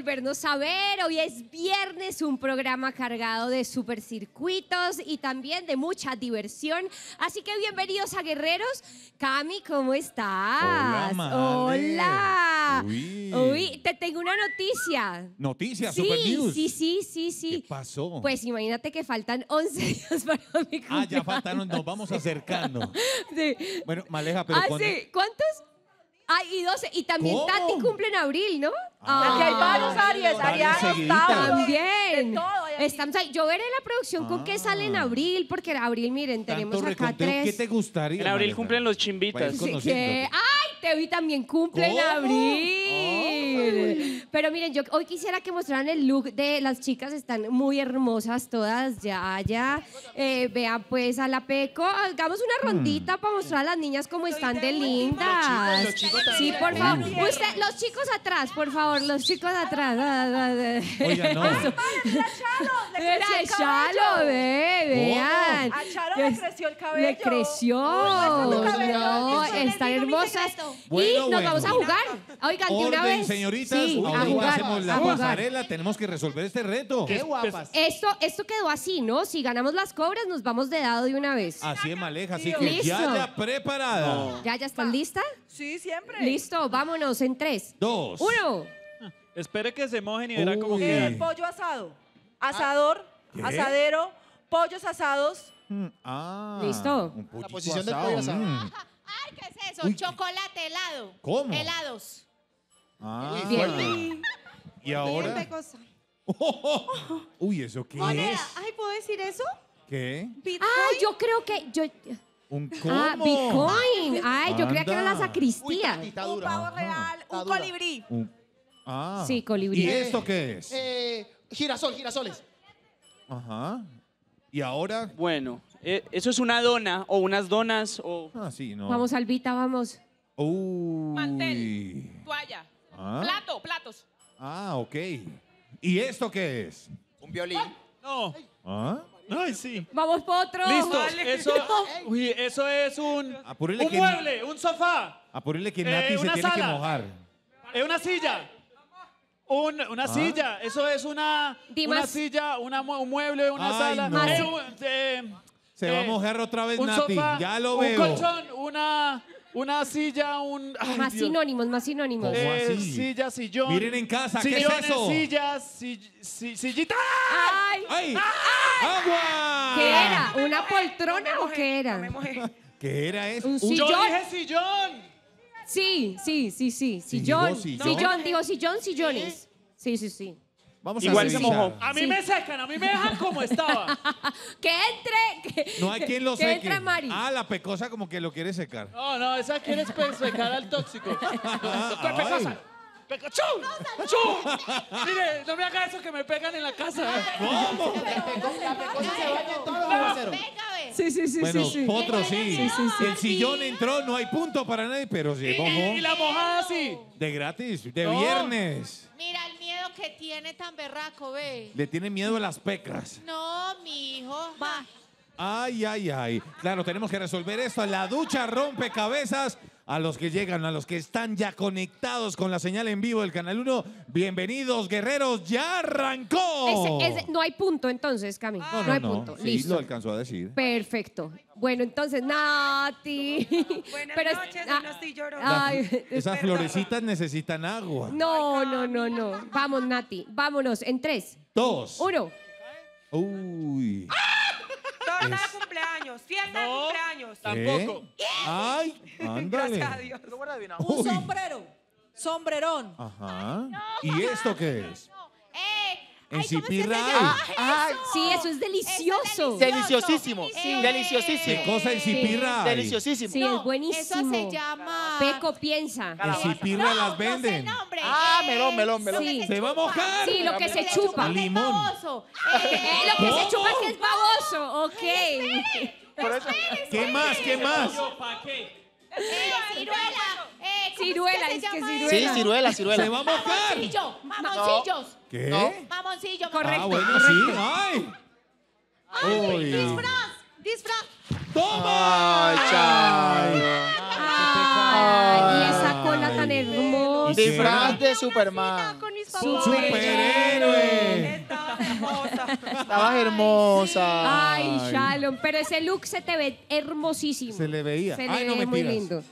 volvernos a ver. Hoy es viernes, un programa cargado de supercircuitos y también de mucha diversión. Así que bienvenidos a Guerreros. Cami, ¿cómo estás? Hola. te tengo una noticia. ¿Noticia? Sí, Super Sí, sí, sí, sí. ¿Qué pasó? Pues imagínate que faltan 11 días para mi cumpleaños. Ah, ya faltaron, nos vamos acercando. Bueno, Maleja, pero ah, ¿Cuántos? Ay, y 12. Y también Tati cumple en abril, ¿no? Ah. aquí hay varios ah. Aries, También. Yo veré la producción con qué sale en ah. abril, porque en abril, miren, tenemos acá tres. ¿Qué te gustaría? En abril cumplen los chimbitas. ¡Ay! Tevi también cumple en abril. Pero miren, yo hoy quisiera que mostraran el look de las chicas. Están muy hermosas todas, ya, ya. Eh, vean pues a la Peco. Hagamos una rondita mm. para mostrar a las niñas cómo están de lindas. chicos Sí, por favor. Usted, los chicos atrás, por favor, los chicos atrás. Ah, ah, ah, Oigan, no. Era Chalo, eh, ve, oh. vean. A Charo le creció el cabello. Le creció. No, están hermosas. Y nos vamos a jugar. Oigan, de una vez. señoritas, ahora hacemos la pasarela. Tenemos que resolver este reto. Qué pues, guapas. Pues, esto, esto quedó así, ¿no? Si ganamos las cobras, nos vamos de dado de una vez. Así es, Maleja. Así que ya, ya preparada. ¿Ya, ya están listas Sí, siempre. Listo, vámonos en tres. Dos. Uno. Espere que se mojen y verá cómo Uy. Eh, pollo asado. Asador, asadero, pollos asados. Mm, ah, Listo. un posición de pollo asado. Mm. Ay, ¿qué es eso? Chocolate helado. ¿Cómo? Helados. Ah, Bien. y ahora. Uy, ¿eso qué es? Ay, ¿puedo decir eso? ¿Qué? Ah, yo creo que yo ¿Un ah, cómo? Ah, Bitcoin. Ay, yo creía que era la sacristía. Un pavo real, un colibrí. Ah. Sí, colibrí. ¿Y eh, esto qué es? Eh, girasol, girasoles. Ajá. ¿Y ahora? Bueno, eh, eso es una dona o unas donas o... Ah, sí, no. Vamos, Albita, vamos. Uy. Mantel, toalla, ah. plato, platos. Ah, ok. ¿Y esto qué es? Un violín. No, ¿Ah? sí. Vamos por Listo, eso, eso es un, un mueble, un sofá, Apúrele que Nati eh, se tiene que mojar. Es eh, una silla. una ¿Ah? silla, eso es una, una silla, un mueble, una sala. Eh, se va a mojar otra vez Nati. ya lo un colchón, una, una silla, un. más sinónimos, más sinónimos. ¿Cómo eh, Silla, sillón. Miren en casa, ¿qué es eso? sillas, sill- sillita. ¡Ay! ¡Ay! ¡Agua! ¿Qué era? ¿Una poltrona o qué era? ¿Qué era eso? Un Yo sillón. dije sillón. Sí, sí, sí, sí. Sillón. Sillón, digo sillón, sillones. Sí, sí, sí. Vamos a se mojó. A mí me secan, a mí me dejan como estaba. Que entre. No hay quien lo Que seque. entre Mari. Ah, la pecosa como que lo quiere secar. No, no, esa quiere secar al tóxico. Pecosa. ¡Chum! ¡Chu! ¡Chu! Mire, no me haga eso que me pegan en la casa. ¿Cómo? La pecosa se baña en todo Sí, sí, sí, bueno, sí, sí. sí. Sí, El sillón entró, no hay punto para nadie, pero sí. Y, la mojada sí. de gratis, de viernes. Mira el que tiene tan berraco, ve? Le tiene miedo a las pecas. No, mi hijo. Ay, ay, ay. Claro, tenemos que resolver esto. La ducha rompe cabezas a los que llegan, a los que están ya conectados con la señal en vivo del Canal 1. Bienvenidos, guerreros, ya arrancó. no hay punto entonces, Cami. Ah, no, hay punto. Listo. lo alcanzó a decir. Perfecto. Bueno, entonces, Nati. Buenas noches, ah, no esas florecitas necesitan agua. No, no, no, no. Vamos, Nati. Vámonos en tres. Dos. Uno. Uy. Torta de cumpleaños, fiesta de cumpleaños. Tampoco. Ay, ándale. Gracias a Dios. Un sombrero. Sombrerón. Ajá. ¿Y esto qué es? Eh, en Cipirray. Ah, sí, eso es delicioso. deliciosísimo. Deliciosísimo. ¿Qué cosa en Cipirray? Deliciosísimo. Sí, es buenísimo. Eso se llama. Peco piensa. En las venden. Ah, melón, melón, melón. Sí. Se va a mojar. Sí, lo que se chupa. Limón. lo que se chupa que es eso, ok. Por eso- ¿Qué más? ¿Qué más? Eh, ciruela. Eh, Ciruela, es que se que ciruela. Sí, ciruela, ciruela. Se va a mojar. Mamoncillo, mamoncillos. ¿Qué? No. Mamoncillo, Ah, bueno, sí. ¡Ay! Ay, pues, Uy. Disfraz, disfraz. ¡Toma! Ay, chao. Ay, Disfraz de Superman. Superhéroe. Estabas hermosa. Ay, Shalom. Pero ese look se te ve hermosísimo. Se le veía. Se le ay, muy lindo.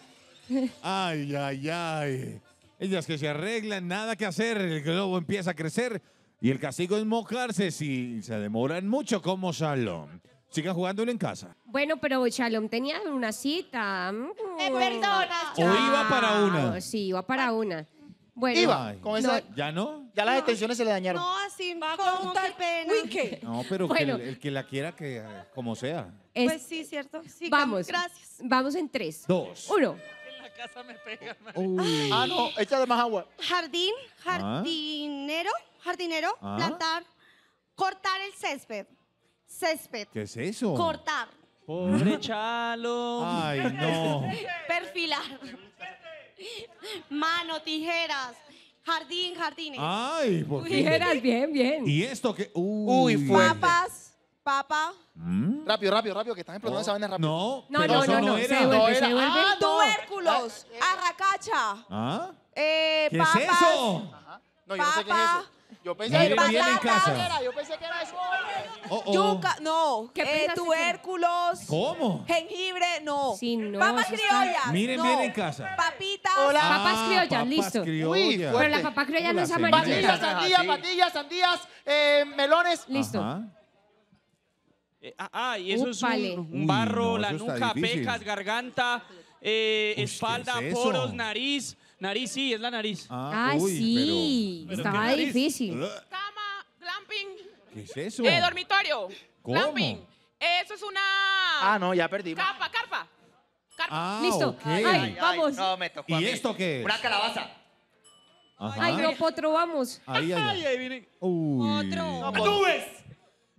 Ay, ay, ay. Ellas que se arreglan, nada que hacer. El globo empieza a crecer y el castigo es mojarse si se demoran mucho como Shalom. Sigan jugándolo en casa. Bueno, pero Shalom tenía una cita. Mm. Me perdonas, O iba para una. Sí, iba para ah, una. Bueno, Iba. ¿Ya no? ya las extensiones se le dañaron. No, así, Va con tal pena. Uy, ¿qué? No, pero el, que la quiera, que eh, como sea. Pues sí, ¿cierto? vamos. Gracias. Vamos en tres. Dos. Uno. Uy. Ah, no, echa de más agua. Jardín, ah. jardinero, jardinero, ah. plantar, cortar el césped. Césped. ¿Qué es eso? Cortar. Pobre chalo. Ay, no. Perfilar. Mano, tijeras. Jardín, jardines. Ay, por Tijeras, bien, bien. ¿Y esto qué, Uy, Uy Papas, papa. ¿Mm? Rápido, rápido, rápido, que están explotando esa vaina rápido. No, No, no, no, no, era. se No ah, no. Ah. Arracacha. ¿Ah? Eh, ¿Qué es eso? No, yo no sé qué es eso. Yo pensé que era en casa. No, yo pensé que era eso. Oh, oh. Yuca, no. ¿Qué Eh, tubérculos. ¿Cómo? Jengibre, no. Sí, no, Papas criollas. Miren no. en casa. Papitas. Hola. Papas ah, criollas, papas listo. criollas. Pero la papa criolla no es señora. sandías, patillas, ah, sandías, eh, melones. Listo. Eh, ah, ah, y eso es un- barro, la nunca, nuca, pecas, garganta, eh, espalda, poros, nariz, Nariz sí, es la nariz. Ah, ah sí. Estaba difícil. Cama, glamping. ¿Qué es eso? Eh, dormitorio. ¿Cómo? Eso es una. Ah, no, ya perdí. Carpa, carpa. Carpa. Ah, Listo. vamos. no, me tocó ¿Y esto qué es? Una calabaza. Ay, no, otro, vamos. Ahí, ahí, ahí. Otro.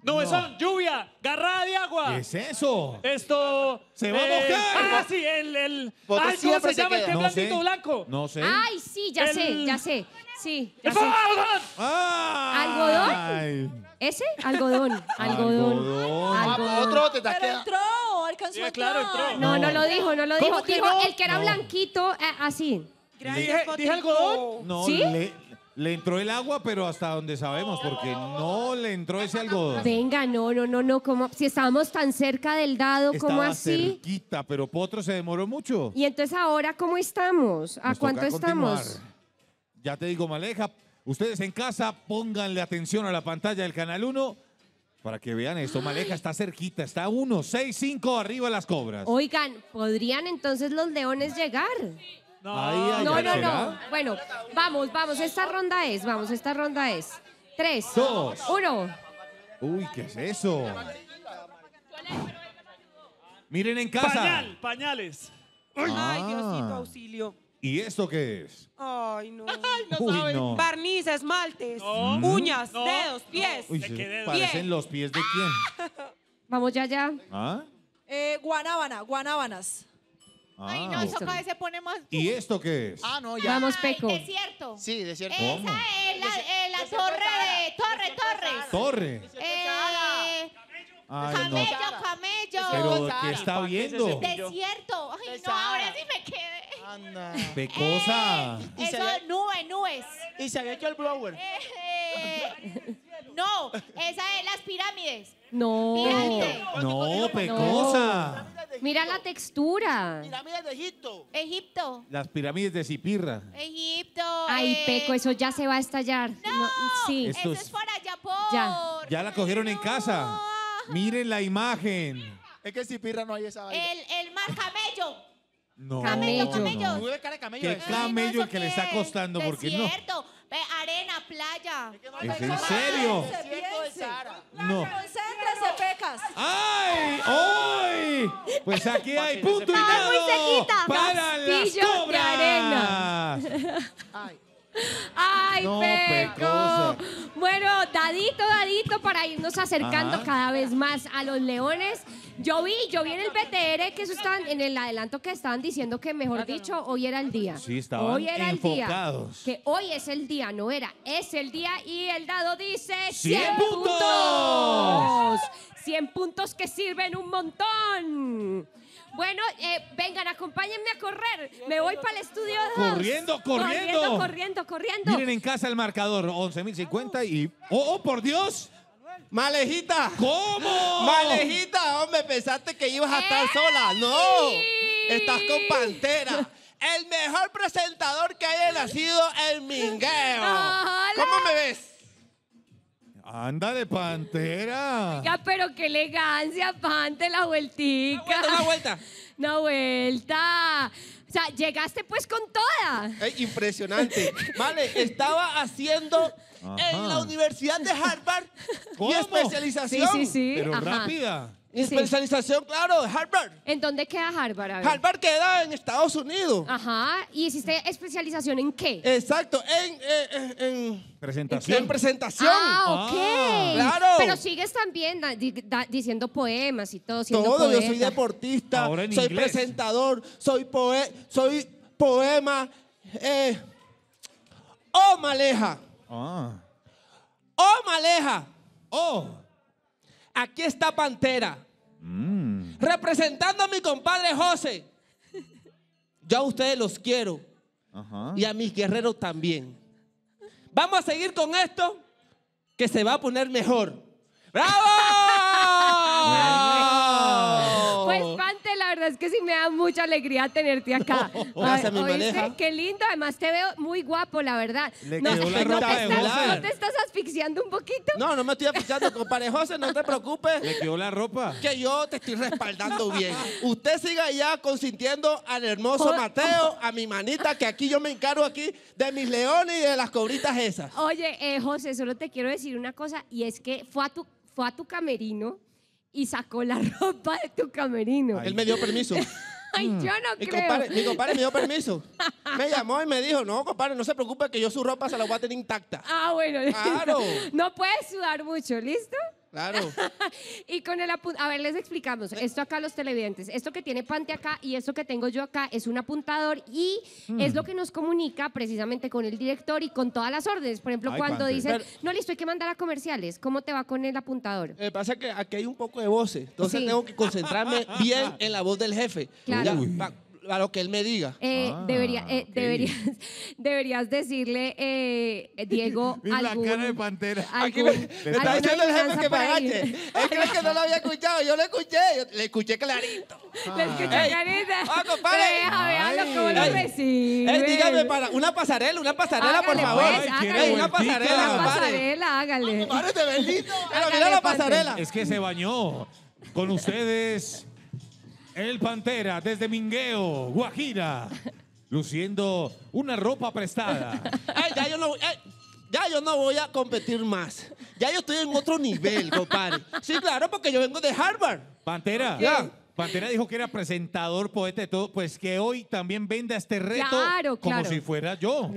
No, son lluvia, garrada de agua. ¿Qué es eso? Esto. ¡Se va a eh, mojar! Ah, sí, el. el ¿cómo se, llama el que este No blanco? No sé. Ay, sí, ya sé, ya sé. Sí, ya ¡El sé. algodón! ¿Ese? Algodón, algodón. Ah, algodón. otro te Pero queda. entró, alcanzó Sí, claro, No, no lo dijo, no lo dijo. Dijo el que era blanquito, eh, así. Dije, algodón. No, ¿Sí? le- le entró el agua, pero hasta donde sabemos, porque no le entró ese algodón. Venga, no, no, no, no, si estábamos tan cerca del dado, como ¿cómo así? cerquita, pero Potro se demoró mucho. Y entonces ahora, ¿cómo estamos? ¿A cuánto estamos? Ya te digo, Maleja, ustedes en casa pónganle atención a la pantalla del Canal 1 para que vean esto. Maleja está cerquita, está 1, 6, 5 arriba las cobras. Oigan, ¿podrían entonces los leones llegar? No, no, no, Bueno, vamos, vamos. Esta ronda es, vamos, esta ronda es. Tres, Dos. uno. Uy, ¿qué es eso? Miren en casa. Pañal, pañales. Ay, ah. Diosito, auxilio. ¿Y esto qué es? Ay, no. no saben. Barniz, esmaltes, mm. uñas, dedos, pies. parecen los pies de quién. Vamos ya, ya. ¿Ah? Eh, guanábana, guanábanas. Ay, no, ah. eso cada vez se pone más. ¿Y esto qué es? Ah, no, ya. Vamos, Peco. desierto. Sí, desierto. Esa es la, eh, torre de. Torre, Torres. Torre. Eh, Ay, camello, camello. Pero, ¿qué está viendo? Desierto. Ay, no, ahora sí me quedé. Anda. Pecosa. Eh, eso, nube, nubes. Y se había hecho el blower. Eh, eh. No, esa es las pirámides. No. No, pecosa. Mira la textura. Pirámides de Egipto. Egipto. Las pirámides de Zipirra. Egipto. Ay, eh. Peco, eso ya se va a estallar. No, sí. eso es para Japón. Ya. ya la cogieron en casa. Miren la imagen. Es que en no hay esa El, el mar no. Camello, camello. No. camello. Eh. que le está costando? Porque no. arena, playa. Es, en serio? Pecas. ¡Ay! ¡Ay! Pues aquí hay punto y nada. para las cobras. Ay. ¡Ay, peco! Bueno, dadito, dadito, para irnos acercando cada vez más a los leones. Yo vi, yo vi en el BTR que eso estaban, en el adelanto que estaban diciendo que, mejor dicho, hoy era el día. Sí, hoy era El día, que hoy es el día, no era, es el día y el dado dice cien 100 puntos. 100 puntos que sirven un montón. Bueno, eh, vengan, acompáñenme a correr. Me voy para el estudio Corriendo, corriendo. Corriendo, corriendo, corriendo. Miren en casa el marcador, 11.050 y... Oh, ¡Oh, por Dios! Malejita. ¿Cómo? Malejita, hombre, pensaste que ibas a ¿Eh? estar sola. No, estás con Pantera. El mejor presentador que haya nacido el Mingueo. ¿Cómo me ves? anda de Pantera. Ya, pero qué elegancia, Pante, la vueltica. Una vuelta, una vuelta. Una vuelta. O sea, llegaste pues con toda. Es impresionante. Vale, estaba haciendo en la Universidad de Harvard especialización. Sí, sí, sí. Pero rápida. Especialización, claro, claro, Harvard. ¿En dónde queda Harvard? Harvard queda en Estados Unidos. Ajá. ¿Y hiciste especialización en qué? Exacto, en, eh, eh, presentación. ¿En, presentación. Ah, ok. Ah, claro. Pero sigues también diciendo poemas y todo. todo, yo soy deportista, soy presentador, soy, poe soy poema. Eh, oh, maleja. Ah. Oh, maleja. Oh aquí está Pantera. Mm. Representando a mi compadre José. Yo a ustedes los quiero. Y a mis guerreros también. Vamos a seguir con esto que se va a poner mejor. ¡Bravo! la verdad es que sí me da mucha alegría tenerte acá. Gracias, mi maneja. Qué lindo, además te veo muy guapo, la verdad. no, la no, te estás, ¿No te estás asfixiando un poquito? No, no me estoy asfixiando, compadre José, no te preocupes. Le quedó la ropa. Que yo te estoy respaldando bien. Usted siga ya consintiendo al hermoso oh, Mateo, oh. a mi manita, que aquí yo me encargo aquí de mis leones y de las cobritas esas. Oye, eh, José, solo te quiero decir una cosa, y es que fue a tu, fue a tu camerino y sacó la ropa de tu camerino. Él me dio permiso. Ay, yo no creo. mi compadre me dio permiso. Me llamó y me dijo, no, compadre, no se preocupe que yo su ropa se la voy a tener intacta. Ah, bueno. Claro. No puedes sudar mucho, ¿listo? Claro. y con el apuntador, a ver, les explicamos. Eh. Esto acá los televidentes, esto que tiene Pante acá y esto que tengo yo acá es un apuntador y mm. es lo que nos comunica precisamente con el director y con todas las órdenes. Por ejemplo, cuando dicen, no, listo, hay que mandar a comerciales. ¿Cómo te va con el apuntador? Me eh, pasa que aquí hay un poco de voces, entonces tengo que concentrarme bien en la voz del jefe. Claro a lo que él me diga. Eh, eh, ah, deberías, decirle, eh, Diego, Mira la cara de pantera. Algún, está diciendo el jefe que me agache. Él cree que no lo había escuchado. Yo lo escuché. Yo le escuché clarito. Le escuché clarito. ¡Ah, compadre! déjalo, cómo lo recibe. dígame, para, una pasarela, una pasarela, por pues, favor. Pues, una pasarela, una pasarela, hágale. Compadre, te ves mira la pues, pasarela. Es que se bañó con ustedes el Pantera desde Mingueo, Guajira, luciendo una ropa prestada. ya yo no, voy a competir más. Ya yo estoy en otro nivel, compadre. Sí, claro, porque yo vengo de Harvard. Pantera. Ya. Pantera dijo que era presentador, poeta y todo, pues que hoy también venda este reto como si fuera yo.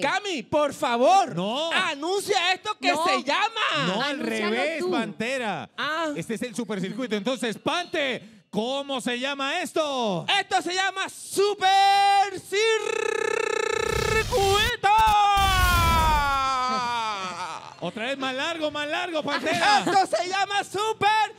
Cami, por favor, No. anuncia esto que se llama. No, al revés, Pantera. Ah. Este es el supercircuito. Entonces, Pante, ¿Cómo se llama esto? Esto se llama Super Circuito. Otra vez más largo, más largo, Pantera. Esto se llama Super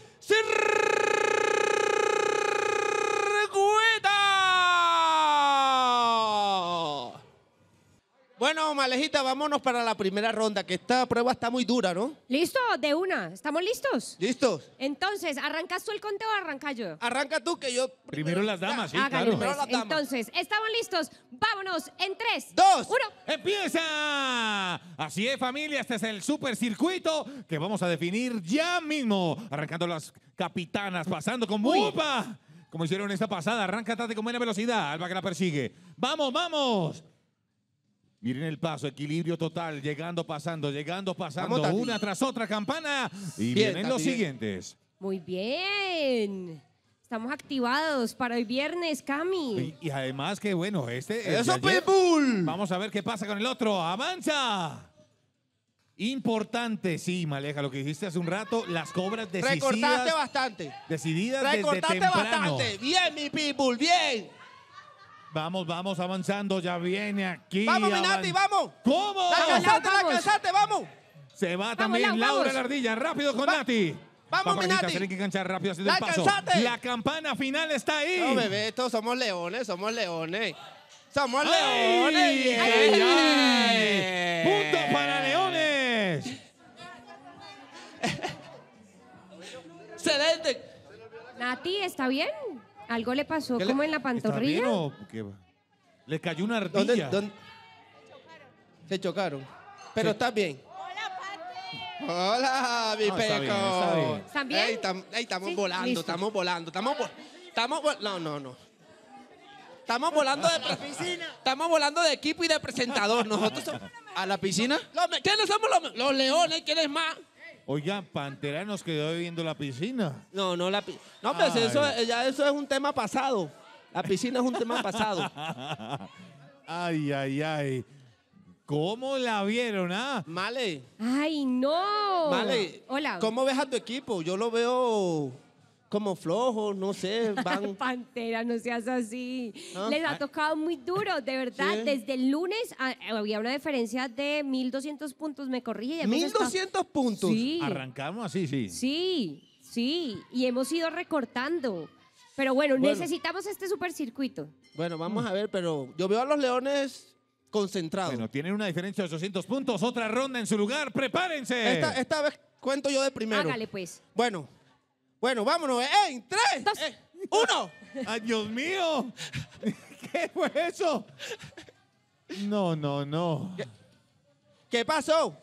Bueno, Malejita, vámonos para la primera ronda, que esta prueba está muy dura, ¿no? Listo, de una. ¿Estamos listos? ¿Listos? Entonces, ¿arrancas tú el conteo o arranca yo? Arranca tú, que yo... Primero las damas, sí, claro. Pues. Entonces, ¿estamos listos? Vámonos en tres, ¡Dos! uno. ¡Empieza! Así es, familia, este es el supercircuito que vamos a definir ya mismo. Arrancando las capitanas, pasando con UPA, Como hicieron esta pasada, arranca con buena velocidad. Alba que la persigue. ¡Vamos, vamos! Miren el paso, equilibrio total, llegando, pasando, llegando, pasando, una tras otra campana. Y vienen los siguientes. Muy bien. Estamos activados para el viernes, Cami. Y, además que bueno, este... ¡Eso, Pitbull! Vamos a ver qué pasa con el otro. ¡Avanza! Importante, sí, Maleja, lo que dijiste hace un rato, las cobras decididas. Recortaste bastante. Decididas Recortaste desde bastante. Bien, mi Pitbull, bien. Vamos, vamos avanzando. Ya viene aquí. Vamos, Minati, vamos. ¿Cómo? La cansate, la cansate, vamos. Se va también Laura la ardilla. Rápido con Nati. Vamos, Minati. Tienen que enganchar rápido así la paso. La campana final está ahí. No, bebé, estos somos leones, somos leones. Somos leones. ay. Punto para leones. Excelente. Nati, ¿está bien? Algo le pasó como en la pantorrilla. Le cayó una ardilla. ¿Dónde, Se chocaron. Pero bien. Hola, mi ¡Hola, está ¿Están estamos volando, estamos volando, estamos estamos no, no, no. Estamos volando de Estamos volando de equipo y de presentador. Nosotros a la piscina. ¿Quiénes somos los, los leones? ¿Quiénes más? Oigan, Pantera nos quedó viendo la piscina. No, no, la No, pues eso, eh, ya eso es un tema pasado. La piscina es un tema pasado. Ay, ay, ay. ¿Cómo la vieron, ah? Male. Ay, no. Male. Hola. ¿Cómo ves a tu equipo? Yo lo veo como flojos, no sé, van. Pantera, no seas así. Les ha ah. tocado muy duro, de verdad. Desde el lunes ah, eh, había una diferencia de 1.200 puntos, me corrí. 1.200 puntos. Sí. Arrancamos así, sí. Sí, sí. Y hemos ido recortando. Pero bueno, necesitamos este supercircuito. Bueno, vamos mm. a ver, pero yo veo a los leones concentrados. Bueno, tienen una diferencia de 800 puntos. Otra ronda en su lugar. ¡Prepárense! Esta, esta vez cuento yo de primero. Hágale, pues. Bueno. Bueno, vámonos. ¡Eh! tres, eh, uno. ¡Ay, Dios mío! ¿Qué fue eso? No, no, no. ¿Qué, pasó?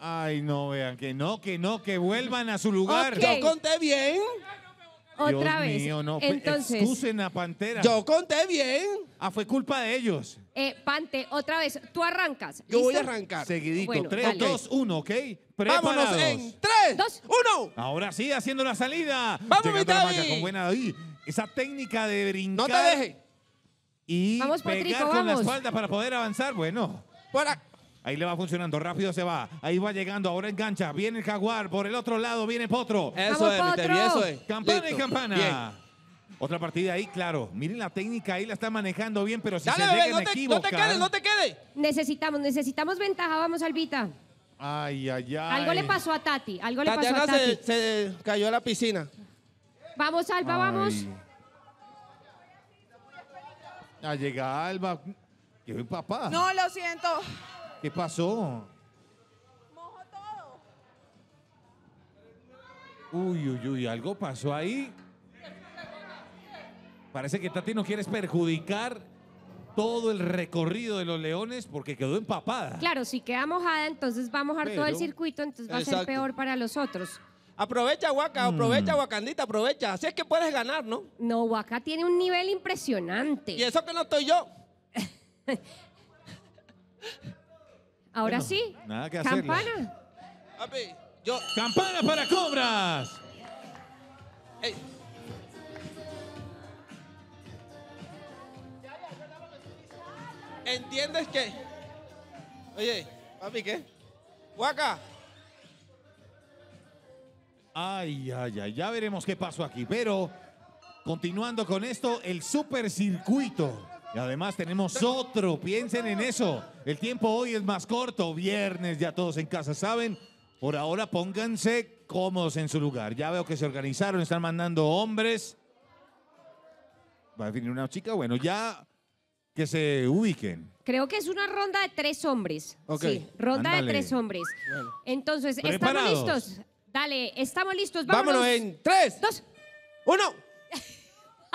Ay, no, vean, que no, que no, que vuelvan a su lugar. Yo conté bien. Otra vez. no. Pues, Entonces, Excusen a Pantera. Yo conté bien. Ah, fue culpa de ellos. Eh, Pante, otra vez. Tú arrancas. Yo voy a arrancar. Seguidito. 3, 2, 1, ¿ok? Vámonos en 3, 2, 1. Ahora sí, haciendo la salida. Vamos, mi Con buena Esa técnica de brincar. No te deje. Y vamos, pegar Patrico, con vamos. la espalda para poder avanzar. Bueno. Para. Ahí le va funcionando, rápido se va. Ahí va llegando, ahora engancha. Viene el jaguar, por el otro lado viene Potro. Eso es, eso es. Campana y campana. Otra partida ahí, claro. Miren la técnica, ahí la está manejando bien, pero si se bebé, no, te, no te quedes, no te quedes. Necesitamos, necesitamos ventaja, vamos, Albita. Ay, ay, ay. Algo le pasó a Tati, algo le pasó a Tati. Se, se cayó a la piscina. Vamos, Alba, vamos. Ya llega Alba. papá. No, lo siento. ¿Qué pasó? Mojo todo. Uy, uy, uy, algo pasó ahí. Parece que Tati no quieres perjudicar todo el recorrido de los leones porque quedó empapada. Claro, si queda mojada, entonces va a mojar todo el circuito, entonces va a ser peor para los otros. Aprovecha, Huaca, mm. aprovecha, Huacandita, aprovecha. Así es que puedes ganar, ¿no? No, Huaca tiene un nivel impresionante. Y eso que no estoy yo. Ahora sí. nada que Campana. Papi, yo. ¡Campana para cobras! ¿Entiendes qué? Oye, papi, ¿qué? ¡Huaca! Ay, ay, ay, ya veremos qué pasó aquí. Pero continuando con esto, el supercircuito. Y además tenemos otro, piensen en eso. El tiempo hoy es más corto, viernes, ya todos en casa saben. Por ahora pónganse cómodos en su lugar. Ya veo que se organizaron, están mandando hombres. Va a venir una chica, bueno, ya que se ubiquen. Creo que es una ronda de tres hombres. Sí, ronda de tres hombres. Entonces, ¿estamos listos? Dale, estamos listos. Vámonos. en tres, Dos. uno!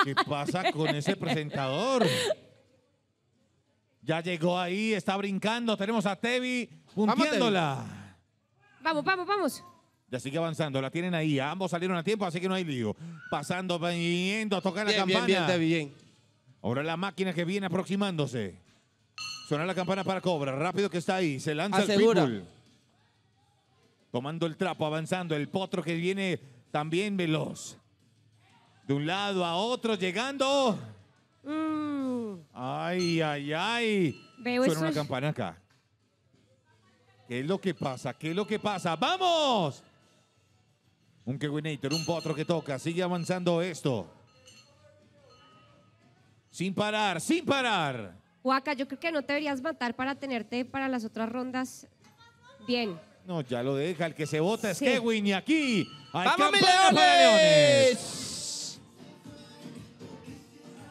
¿Qué pasa con ese presentador? Ya llegó ahí, está brincando. Tenemos a Tevi puntiéndola. Vamos, vamos, vamos. Ya sigue avanzando, la tienen ahí. Ambos salieron a tiempo, así que no hay lío. Pasando, viniendo a tocar la campana. Bien, bien, Ahora la máquina que viene aproximándose. Suena la campana para Cobra. Rápido que está ahí. Se lanza el pitbull. Tomando el trapo, avanzando. El potro que viene también veloz. De un lado a otro, llegando. Mm. Ay, ay, ay. Veo una campana acá. ¿Qué es lo que pasa? ¿Qué es lo que pasa? ¡Vamos! Un Kewinator, un potro que toca. Sigue avanzando esto. Sin parar, sin parar. Huaca, yo creo que no te deberías matar para tenerte para las otras rondas bien. No, ya lo deja. El que se vota es que Kewin y aquí. ¡Vamos,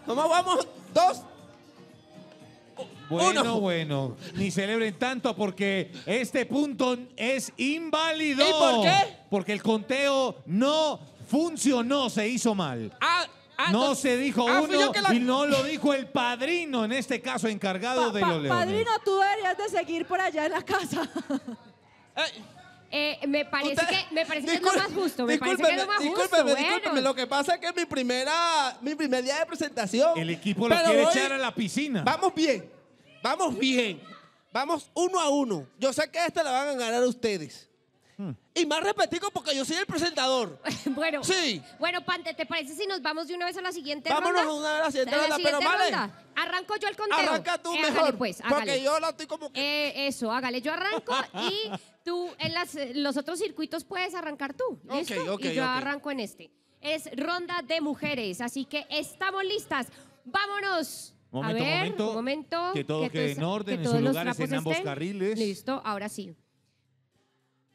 ¿Cómo vamos? Dos, bueno, bueno, ni celebren tanto porque este punto es inválido. ¿Y por qué? Porque el conteo no funcionó, se hizo mal. Ah, ah no se dijo ah, uno y no lo dijo el padrino, en este caso encargado de lo los leones. padrino, tú deberías de seguir por allá en la casa. eh, me parece que, me parece que es lo más justo. Me parece que es lo más justo. discúlpeme, Lo que pasa es que es mi primera, mi primer día de presentación. El equipo lo quiere echar a la piscina. Vamos bien. Vamos bien. Vamos uno a uno. Yo sé que esta la van a ganar ustedes. Hmm. Y más repetido porque yo soy el presentador. bueno. Sí. Bueno, Pante, ¿te parece si nos vamos de una vez a la siguiente ronda? Vámonos a una vez a la pero Arranco yo el conteo. Arranca tú eh, mejor. Pues, porque yo la estoy como eh, eso, hágale. Yo arranco y tú en los otros circuitos puedes arrancar tú. ¿Listo? yo arranco en este. Es ronda de mujeres, así que estamos listas. ¡Vámonos! Momento, momento, un momento. Que todo quede en orden, en sus lugares, en ambos carriles. Listo, ahora sí.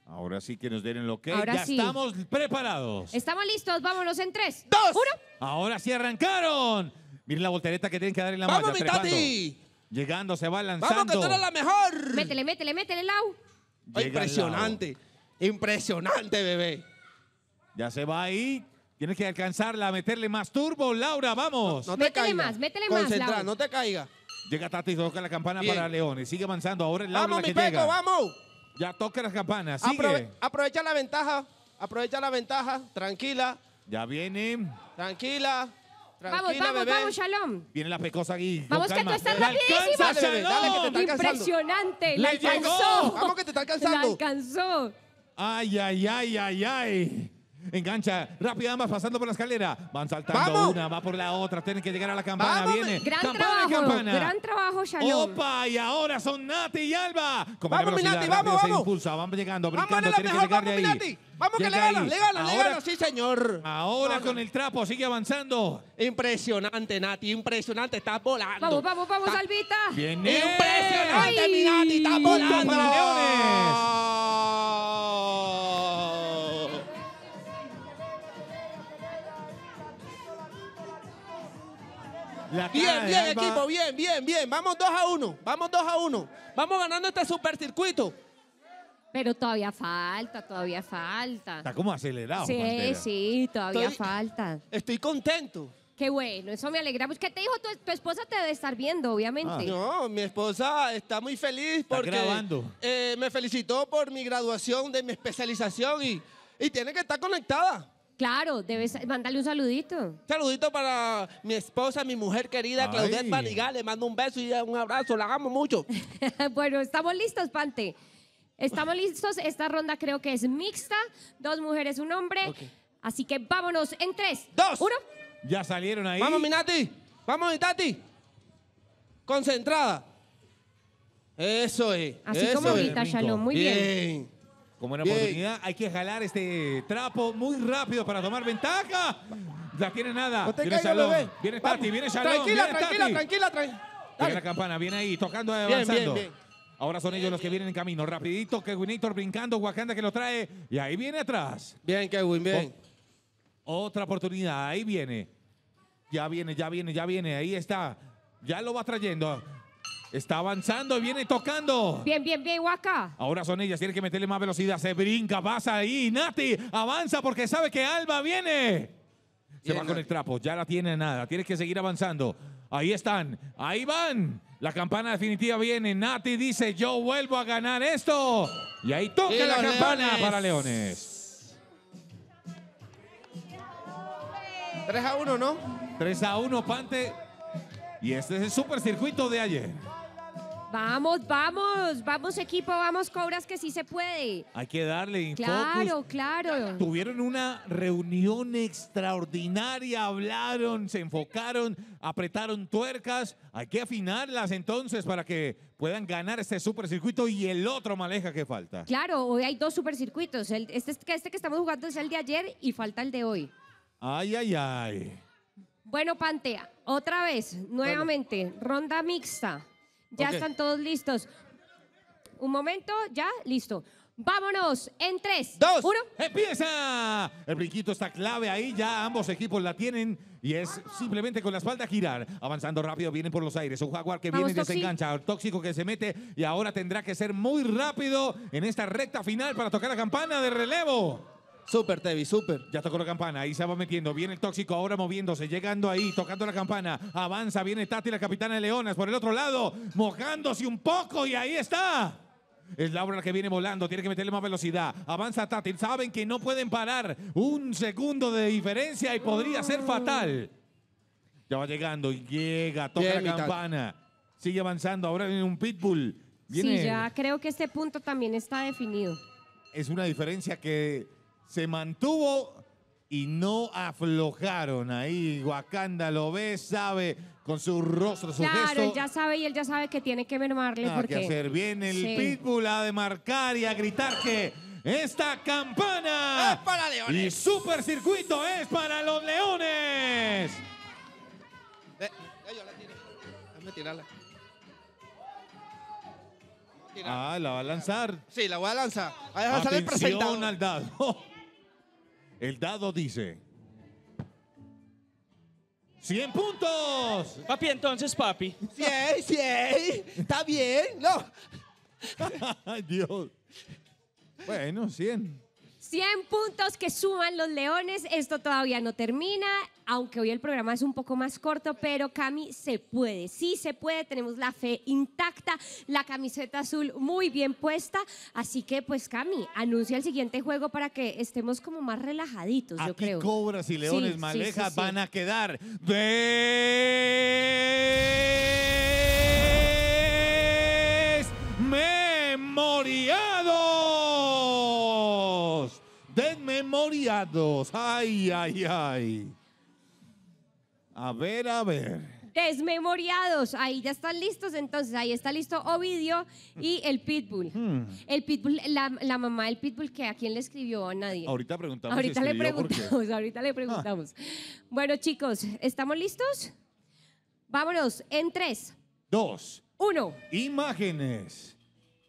Ahora sí que nos den el ok. ya estamos preparados. Estamos listos, vámonos en tres. ¡Dos! ¡Uno! Ahora sí arrancaron. Miren la voltereta que tienen que dar en la mano. ¡Vamos, mi tati! Llegando, se va lanzando. ¡Vamos, que tú eres la mejor! Métele, métele, métele, Lau. impresionante. Impresionante, bebé. Ya se va ahí. Tienes que alcanzarla, meterle más turbo, Laura, vamos. No, te métele más, métele más, no te caiga. Llega Tati, toca la campana para Leones. Sigue avanzando, ahora el Laura vamos, la que mi Peco, vamos! Ya toca las campanas, sigue. aprovecha la ventaja, aprovecha la ventaja, tranquila. Ya viene. Tranquila. vamos, vamos, vamos, Shalom. Viene la pecosa aquí. Vamos, que tú estás rapidísimo. dale, que te está Impresionante. La alcanzó. Vamos, que te está alcanzando. La alcanzó. Ay, ay, ay, ay, ay. Engancha, rápida ambas pasando por la escalera. Van saltando una, va por la otra. Tienen que llegar a la campana. Viene. Gran trabajo, Gran trabajo, Opa, y ahora son Nati y Alba. vamos, Nati, vamos, vamos. impulsa, van llegando, brincando. mejor, vamos, Vamos que le gana, le gana, le sí señor. Ahora con el trapo sigue avanzando. Impresionante, Nati, impresionante, estás volando. Vamos, vamos, vamos, está... Albita. Impresionante, Nati, estás volando. Leones. bien, bien, equipo, bien, bien, bien. Vamos 2 a 1. Vamos 2 a 1. Vamos ganando este supercircuito. Pero todavía falta, todavía falta. Está como acelerado. Sí, sí, todavía falta. Estoy contento. Qué bueno, eso me alegra. Pues, ¿Qué te dijo tu, esposa? Te debe estar viendo, obviamente. No, mi esposa está muy feliz porque eh, me felicitó por mi graduación de mi especialización y, y tiene que estar conectada. Claro, debes mandarle un saludito. Saludito para mi esposa, mi mujer querida, Claudette Manigal. Le mando un beso y un abrazo. La amo mucho. bueno, estamos listos, Pante. Estamos listos. Esta ronda creo que es mixta. Dos mujeres, un hombre. Así que vámonos en tres, dos, uno. Ya salieron ahí. Vamos, Minati. Vamos, Minati. Concentrada. Eso es. Así como ahorita, Shalom. Muy bien. Como una oportunidad, hay que jalar este trapo muy rápido para tomar ventaja. La tiene nada. viene Shalom. Viene viene Shalom. Tranquila, tranquila, tranquila, la campana, viene ahí, tocando, avanzando. Ahora son ellos los que vienen en camino. Rapidito, Winitor brincando, Wakanda que lo trae. Y ahí viene atrás. Bien, Kevin, bien. Oh, otra oportunidad, ahí viene. Ya viene, ya viene, ya viene. Ahí está. Ya lo va trayendo. Está avanzando, viene tocando. Bien, bien, bien, Waka. Ahora son ellas, tiene que meterle más velocidad. Se brinca, pasa ahí. Nati avanza porque sabe que Alba viene. Se va con el trapo, ya la tiene nada. Tiene que seguir avanzando. Ahí están, ahí van. La campana definitiva viene. Nati dice, yo vuelvo a ganar esto. Y ahí toca la campana para Leones. 3 a 1, ¿no? 3 a 1, Pante. Y este es el supercircuito de ayer. Vamos, vamos, vamos equipo, vamos Cobras que sí se puede. Hay que darle. Claro, claro. Tuvieron una reunión extraordinaria, hablaron, se enfocaron, apretaron tuercas. Hay que afinarlas entonces para que puedan ganar este supercircuito y el otro maleja que falta. Claro, hoy hay dos supercircuitos. Este, este, que estamos jugando es el de ayer y falta el de hoy. Ay, ay, ay. Bueno, Pantea, otra vez, nuevamente, ronda mixta. Ya están todos listos. Un momento, ya, listo. Vámonos en tres, dos, uno. ¡Empieza! El brinquito está clave ahí, ya ambos equipos la tienen y es simplemente con la espalda girar. Avanzando rápido, vienen por los aires. Un jaguar que viene y desengancha. El tóxico que se mete y ahora tendrá que ser muy rápido en esta recta final para tocar la campana de relevo. Súper, Tevi, súper. Ya tocó la campana, ahí se va metiendo. Viene el tóxico ahora moviéndose, llegando ahí, tocando la campana. Avanza, viene Tati, la capitana de Leonas, por el otro lado, mojándose un poco y ahí está. Es Laura la que viene volando, tiene que meterle más velocidad. Avanza Tati, saben que no pueden parar. Un segundo de diferencia y podría ser mm. fatal. Ya va llegando y llega, toca la campana. Sigue avanzando, ahora viene un pitbull. sí, ya creo que este punto también está definido. Es una diferencia que se mantuvo y no aflojaron. Ahí Wakanda lo ve, sabe con su rostro, su claro, él ya sabe y él ya sabe que tiene que mermarle. Ah, porque... que hacer. bien el sí. pitbull a y a gritar que esta campana es para leones. Y supercircuito es para los leones. Eh, ah, la va a lanzar. Sí, la voy a lanzar. Va a salir presentado. al el dado dice. 100 puntos. Papi, entonces, papi. Sí, sí. Está bien, no. Ay, Dios. Bueno, 100. 100 puntos que suman los leones. Esto todavía no termina aunque hoy el programa es un poco más corto, pero Cami se puede, sí se puede, tenemos la fe intacta, la camiseta azul muy bien puesta, así que pues Cami, anuncia el siguiente juego para que estemos como más relajaditos, yo creo. Cobras y Leones malejas van a quedar desmemoriados. Desmemoriados. Ay, ay, ay. A ver, a ver desmemoriados. Ahí ya están listos, entonces ahí está listo Ovidio y el Pitbull. Hmm. El Pitbull, la, mamá del Pitbull, que a quién le escribió a nadie. Ahorita preguntamos. Ahorita le preguntamos, ahorita le ah. preguntamos. Bueno, chicos, ¿estamos listos? Vámonos, en tres. Dos. Uno. Imágenes.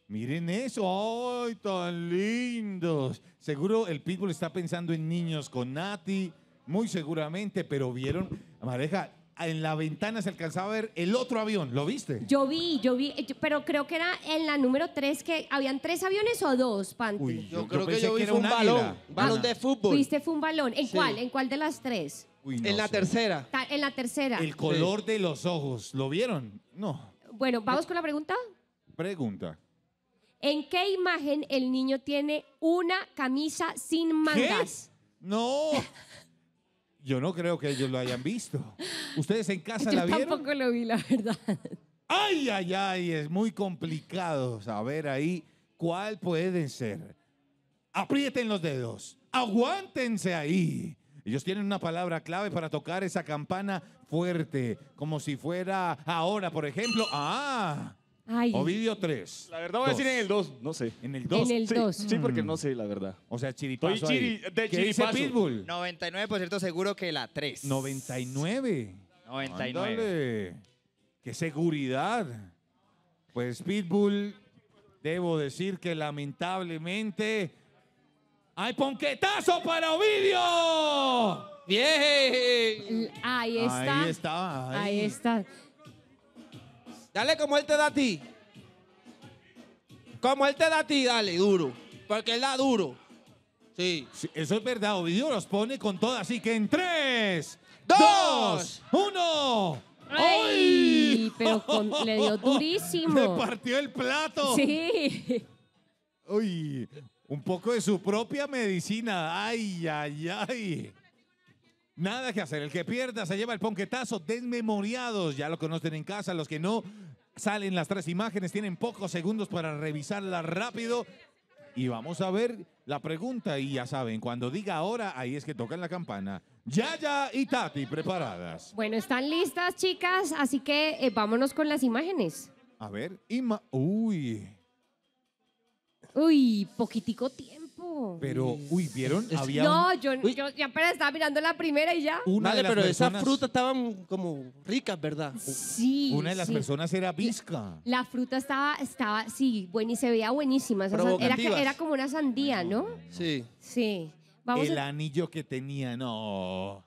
Miren eso, ¡ay, tan lindos! Seguro el Pitbull está pensando en niños con Nati muy seguramente, pero vieron, Mareja, en la ventana se alcanzaba a ver el otro avión, ¿lo viste? Yo vi, yo vi, pero creo que era en la número 3 que habían tres aviones o dos, Panti. Yo, creo que yo vi fue un balón, balón de fútbol. Viste fue un balón. ¿En cuál? ¿En cuál de las tres? en la tercera. En la tercera. El color de los ojos, ¿lo vieron? No. Bueno, vamos con la pregunta. Pregunta. ¿En qué imagen el niño tiene una camisa sin mangas? No. Yo no creo que ellos lo hayan visto. ¿Ustedes en casa la vieron? Yo Tampoco lo vi, la verdad. Ay, ay, ay, es muy complicado saber ahí cuál pueden ser. Aprieten los dedos, aguántense ahí. Ellos tienen una palabra clave para tocar esa campana fuerte, como si fuera ahora, por ejemplo. Ah, Ay. Ovidio 3. La verdad voy a decir en el 2, no sé. En el 2. En el Sí, Sí, porque mm. no sé, la verdad. O sea, chiripazo de ¿Qué dice Pitbull? 99% seguro que la 3. 99. 99. ¿Dónde? ¡Qué seguridad! Pues Pitbull, debo decir que lamentablemente ¡Ay, ponquetazo para Ovidio. Bien. Ahí está. Ahí estaba. Ahí está. Dale como él te da a ti. Como él te da a ti, dale, duro. Porque él da duro. Sí. eso es verdad, Ovidio los pone con todo. Así que en tres, dos, uno. ¡Ay! Pero le dio durísimo. partió el plato. Sí. Uy, un poco de su propia medicina. Ay, ay, ay. Nada que hacer. El que pierda se lleva el ponquetazo desmemoriados. Ya lo conocen en casa. Los que no, salen las tres imágenes. Tienen pocos segundos para revisarla rápido. Y vamos a ver la pregunta. Y ya saben, cuando diga ahora, ahí es que tocan la campana. Yaya y Tati, preparadas. Bueno, están listas, chicas. Así que eh, vámonos con las imágenes. A ver, Ima. Uy. Uy, poquitico tiempo. Pero, uy, ¿vieron? Había no, yo, ya estaba mirando la primera y ya. Una pero esa fruta estaban como ricas, ¿verdad? Sí. Una de las personas era visca La fruta estaba, estaba, sí, buena y se veía buenísima. era, era como una sandía, ¿no? Sí. Sí. El anillo que tenía, no.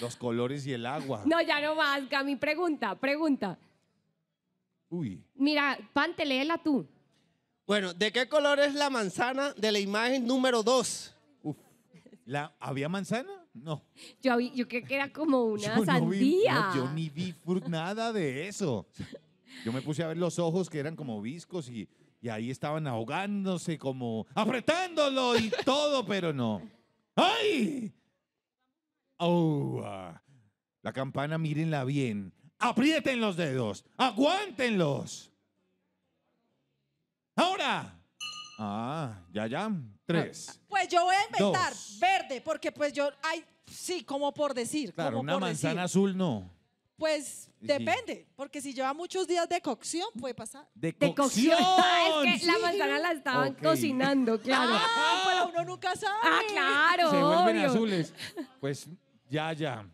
Los colores y el agua. No, ya no más, Cami. Pregunta, pregunta. Uy. Mira, Pante, léela tú. Bueno, ¿de qué color es la manzana de la imagen número 2? ¿Había manzana? No. Yo, que era como una sandía. yo ni vi nada de eso. Yo me puse a ver los ojos que eran como viscos y, ahí estaban ahogándose, como apretándolo y todo, pero no. ¡Ay! ¡Oh! La campana, mírenla bien. ¡Aprieten los dedos! ¡Aguántenlos! Ahora. Ah, ya, ya. Tres. Ah, pues yo voy a inventar verde, porque pues yo, ay, sí, como por decir. Claro, una manzana azul no. Pues depende, porque si lleva muchos días de cocción puede pasar. De cocción. Ah, es que la manzana la estaban cocinando, claro. Ah, pero uno nunca sabe. Ah, claro. Se vuelven azules. Pues ya, ya.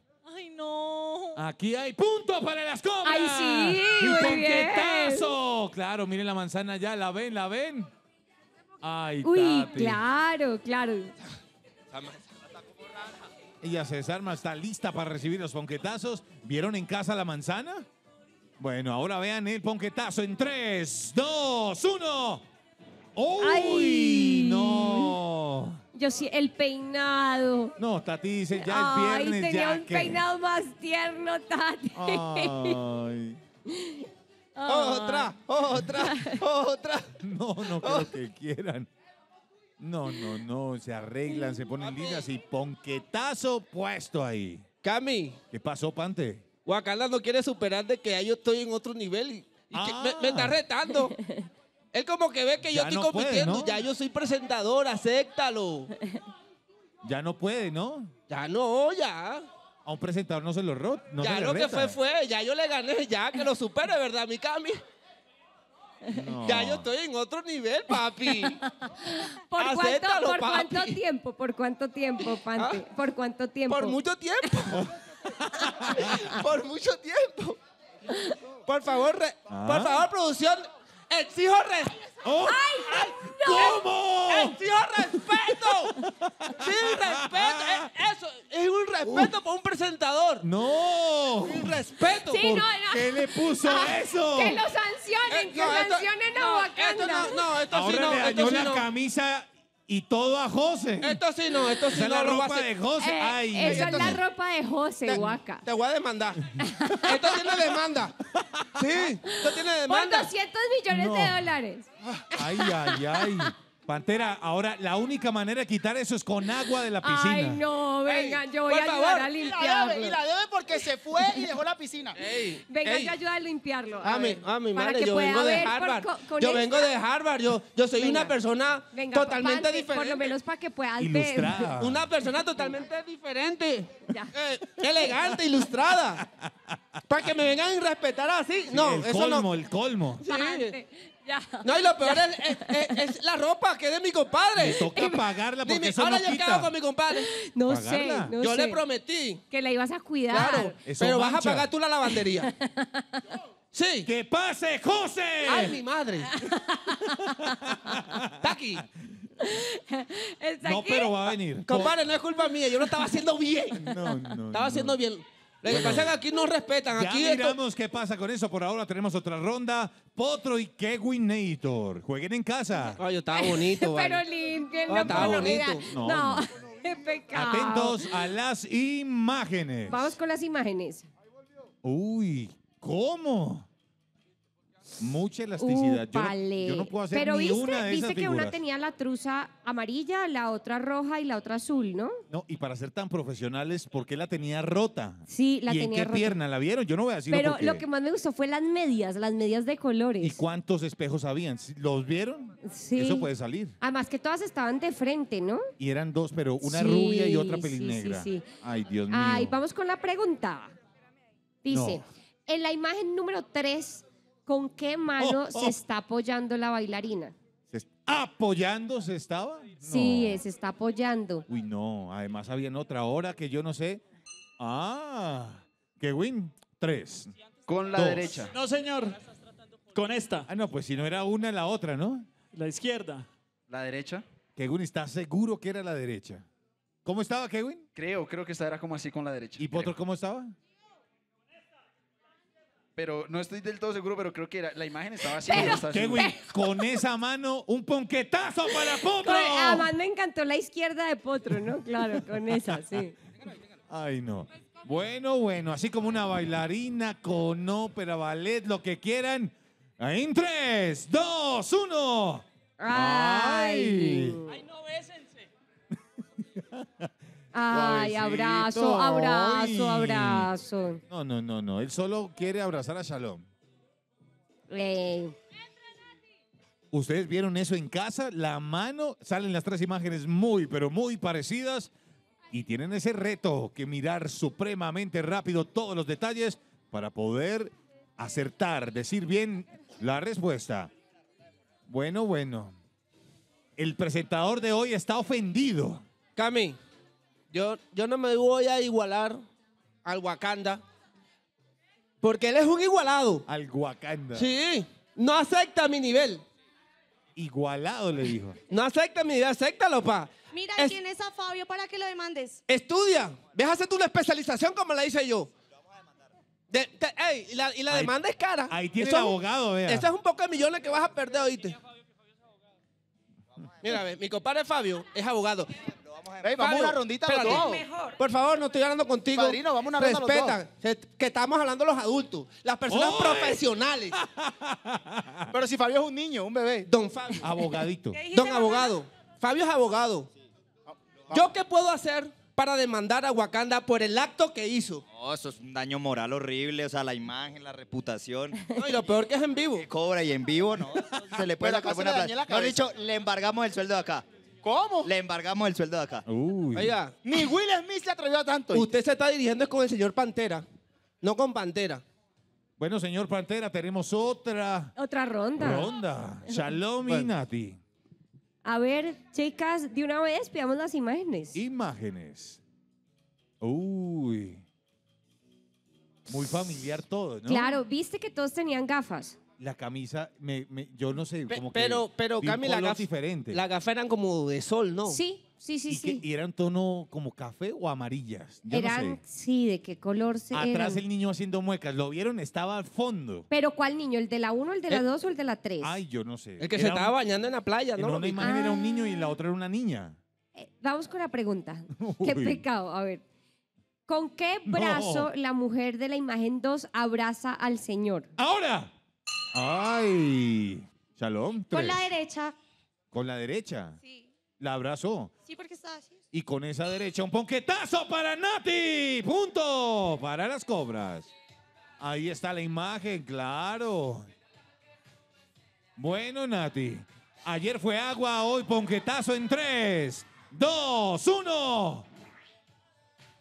Aquí hay punto para las compras. ¡Ay, sí! ¡Un ponquetazo! Claro, miren la manzana ya, ¿la ven? ¿La ven? ¡Ay, Uy, claro, claro. Ella se desarma, está lista para recibir los ponquetazos. ¿Vieron en casa la manzana? Bueno, ahora vean el ponquetazo en 3, 2, 1. ¡Uy! ¡No! Yo sí, el peinado. No, Tati dice, ya el Ay, tenía un peinado más tierno, Tati. Ah. Otra, otra, otra. No, no creo oh. que quieran. No, no, no, se arreglan, se ponen lindas y ponquetazo puesto ahí. Cami, ¿Qué pasó, Pante? Guacala no quiere superar de que ahí yo estoy en otro nivel y, me está ah. retando. Él como que ve que yo estoy compitiendo, ya yo soy presentador, acéptalo. Ya no puede, ¿no? Ya no, ya. A un presentador no se lo rota. ya lo que fue fue, ya yo le gané, ya que lo supere, ¿verdad, mi Cami? Ya yo estoy en otro nivel, papi. ¿Por, cuánto, por cuánto, tiempo? ¿Por cuánto tiempo, Pante? ¿Ah? ¿Por cuánto tiempo? Por mucho tiempo. por mucho tiempo. Por favor, por ¿Ah? favor, producción, Exijo respeto. Oh. ¡Ay! ay no. ¿Cómo? Exijo respeto. Sí, respeto. Eh, eso es un respeto oh. por un presentador. No. Un respeto. Sí, no, ¿Qué le puso ah, eso? Que lo sancionen, eh, que sancionen a no, Esto no, no, esto sí no. le dañó esto sí la no. camisa y todo a José. Esto sí no, esto sí es la ropa de José. Eh, Ay, esa es la ropa de José, Guaca. Te voy a demandar. Esto tiene demanda. Sí, esto tiene Por 200 millones de dólares. ay, ay, ay. Pantera, ahora la única manera de quitar eso es con agua de la piscina. Ay, no, venga, yo voy a ayudar a limpiarlo. Y la, debe, porque se fue y dejó la piscina. venga, que yo a limpiarlo. A, mí, ah, a mi ah, madre, yo vengo de Harvard. yo vengo de Harvard, yo, soy una persona totalmente diferente. Por lo menos para que puedas ilustrada. ver. Una persona totalmente diferente. Ya. Eh, elegante, ilustrada. para que me vengan a respetar así. no, el colmo, el colmo. Sí. No, y lo peor es, la ropa que es de mi compadre. Me toca pagarla porque eso ahora yo qué con mi compadre. No sé, yo le prometí, Que la ibas a cuidar. claro, pero vas a pagar tú la lavandería. Sí. ¡Que pase, José! ¡Ay, mi madre! Está aquí. No, pero va a venir. compadre, no es culpa mía, yo lo estaba haciendo bien. No, no. Estaba haciendo bien. Lo que pasa es que aquí no respetan. Aquí ya miramos qué pasa con eso. Por ahora tenemos otra ronda. Potro y Nator. Jueguen en casa. Ay, yo estaba bonito, Pero limpien, no ah, bonito. No, Es pecado. Atentos a las imágenes. Vamos con las imágenes. Uy, ¿cómo? Mucha elasticidad. Yo puedo hacer Pero ni viste, que una tenía la truza amarilla, la otra roja y la otra azul, ¿no? No, y para ser tan profesionales, ¿por qué la tenía rota? Sí, la ¿Y en qué pierna la vieron? Yo no voy a decir Pero lo que más me gustó fue las medias, las medias de colores. ¿Y cuántos espejos habían? ¿Los vieron? Sí. Eso puede salir. Además que todas estaban de frente, ¿no? Y eran dos, pero una rubia y otra pelinegra. Sí, sí, Ay, Dios mío. Ay, vamos con la pregunta. Dice, en la imagen número 3 ¿Con qué oh, mano oh. se está apoyando la bailarina? ¿Se ¿Apoyando se estaba? Sí, eh, se está apoyando. Uy, no, además había en otra hora que yo no sé. Ah, que Tres. Con la derecha. No, señor. Con esta. Ah, no, pues si no era una, la otra, ¿no? La izquierda. La derecha. Kevin está seguro que era la derecha. ¿Cómo estaba Kevin? Creo, creo que esta era como así con la derecha. ¿Y Potro cómo estaba? pero no estoy del todo seguro, pero creo que la imagen estaba así. Pero, con esa mano, un ponquetazo para Potro. Ah, además me encantó la izquierda de Potro, ¿no? Claro, con esa, sí. Ay, no. Bueno, bueno, así como una bailarina con ópera, ballet, lo que quieran. En tres, dos, uno. ¡Ay! ¡Ay, no bésense! Ay, abrazo, abrazo, abrazo. No, no, no, no. Él solo quiere abrazar a Shalom. ¿Ustedes vieron eso en casa? La mano, salen las tres imágenes muy, pero muy parecidas. Y tienen ese reto que mirar supremamente rápido todos los detalles para poder acertar, decir bien la respuesta. Bueno, bueno. El presentador de hoy está ofendido. Cami, yo, no me voy a igualar al Wakanda. Porque él es un igualado. Al Wakanda. Sí. No acepta mi nivel. Igualado le dijo. No acepta mi nivel, acéptalo, pa. Mira, ¿quién es a Fabio para que lo demandes? Estudia. Ve a una especialización como la hice yo. De, y la, y la demanda es cara. Ahí tiene abogado, vea. Ese es un poco de millones que vas a perder, oíste. Mira, mi compadre Fabio es abogado vamos a una rondita los Por favor, no estoy hablando contigo. vamos Respetan, que estamos hablando los adultos, las personas profesionales. Pero si Fabio es un niño, un bebé. Don Fabio, Abogadito. don abogado. Fabio es abogado. ¿Yo qué puedo hacer para demandar a Wakanda por el acto que hizo? No, eso es un daño moral horrible, o sea, la imagen, la reputación. No, y lo peor que es en vivo. cobra y en vivo, ¿no? Se le puede buena dicho, le embargamos el sueldo de acá. ¿Cómo? Le embargamos el sueldo de acá. Uy. ni Will Smith se atrevió a tanto. Usted se está dirigiendo con el señor Pantera, no con Pantera. Bueno, señor Pantera, tenemos otra Otra ronda. ronda. Shalom y Nati. A ver, chicas, de una vez veamos las imágenes. Imágenes. Uy. Muy familiar todo, ¿no? Claro, viste que todos tenían gafas la camisa, yo no sé, cómo. como pero, que pero, pero, la gafa Las gafas eran como de sol, ¿no? Sí, sí, sí, sí. y eran tono como café o amarillas. Eran, sí, ¿de qué color se Atrás el niño haciendo muecas, lo vieron, estaba al fondo. ¿Pero cuál niño? ¿El de la 1, el de la 2 eh, o el de la 3? Ay, yo no sé. El que se estaba bañando en la playa, En una imagen era un niño y la ah. otra era una niña. Eh, vamos con la pregunta. qué pecado. A ver. ¿Con qué brazo la mujer de la imagen 2 abraza al Señor? Ahora, ¡Ay! Shalom. Con la derecha. ¿Con la derecha? Sí. La abrazó. Sí, porque así. Y con esa derecha, un ponquetazo para Nati. Punto. Para las cobras. Ahí está la imagen, claro. Bueno, Nati. Ayer fue agua, hoy ponquetazo en tres, 2, 1.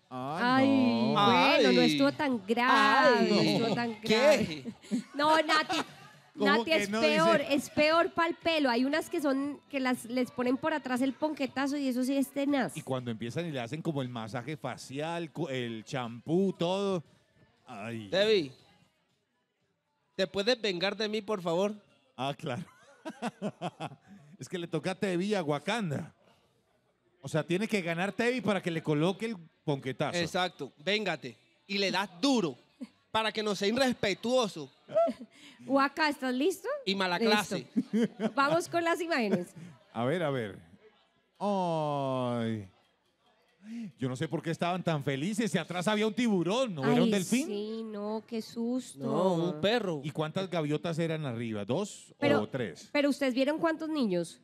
Ay, bueno, no estuvo tan grave. No, Nati, Nati, es peor, es peor para el pelo. Hay unas que son, que les ponen por atrás el ponquetazo y eso sí es tenaz. Y cuando empiezan y le hacen como el masaje facial, el champú, todo. Ay. ¿te puedes vengar de mí, por favor? Ah, claro. es que le toca a Tevi a Wakanda. O sea, tiene que ganar Tevi para que le coloque el ponquetazo. Exacto, véngate. Y le das duro para que no sea irrespetuoso. Huaca, ¿estás listo? Y mala clase. Vamos con las imágenes. A ver, a ver. Ay. Yo no sé por qué estaban tan felices. Si atrás había un tiburón, ¿no ¿Vieron un delfín? Sí, no, qué susto. No, un perro. ¿Y cuántas gaviotas eran arriba? ¿Dos o tres? Pero ustedes vieron cuántos niños.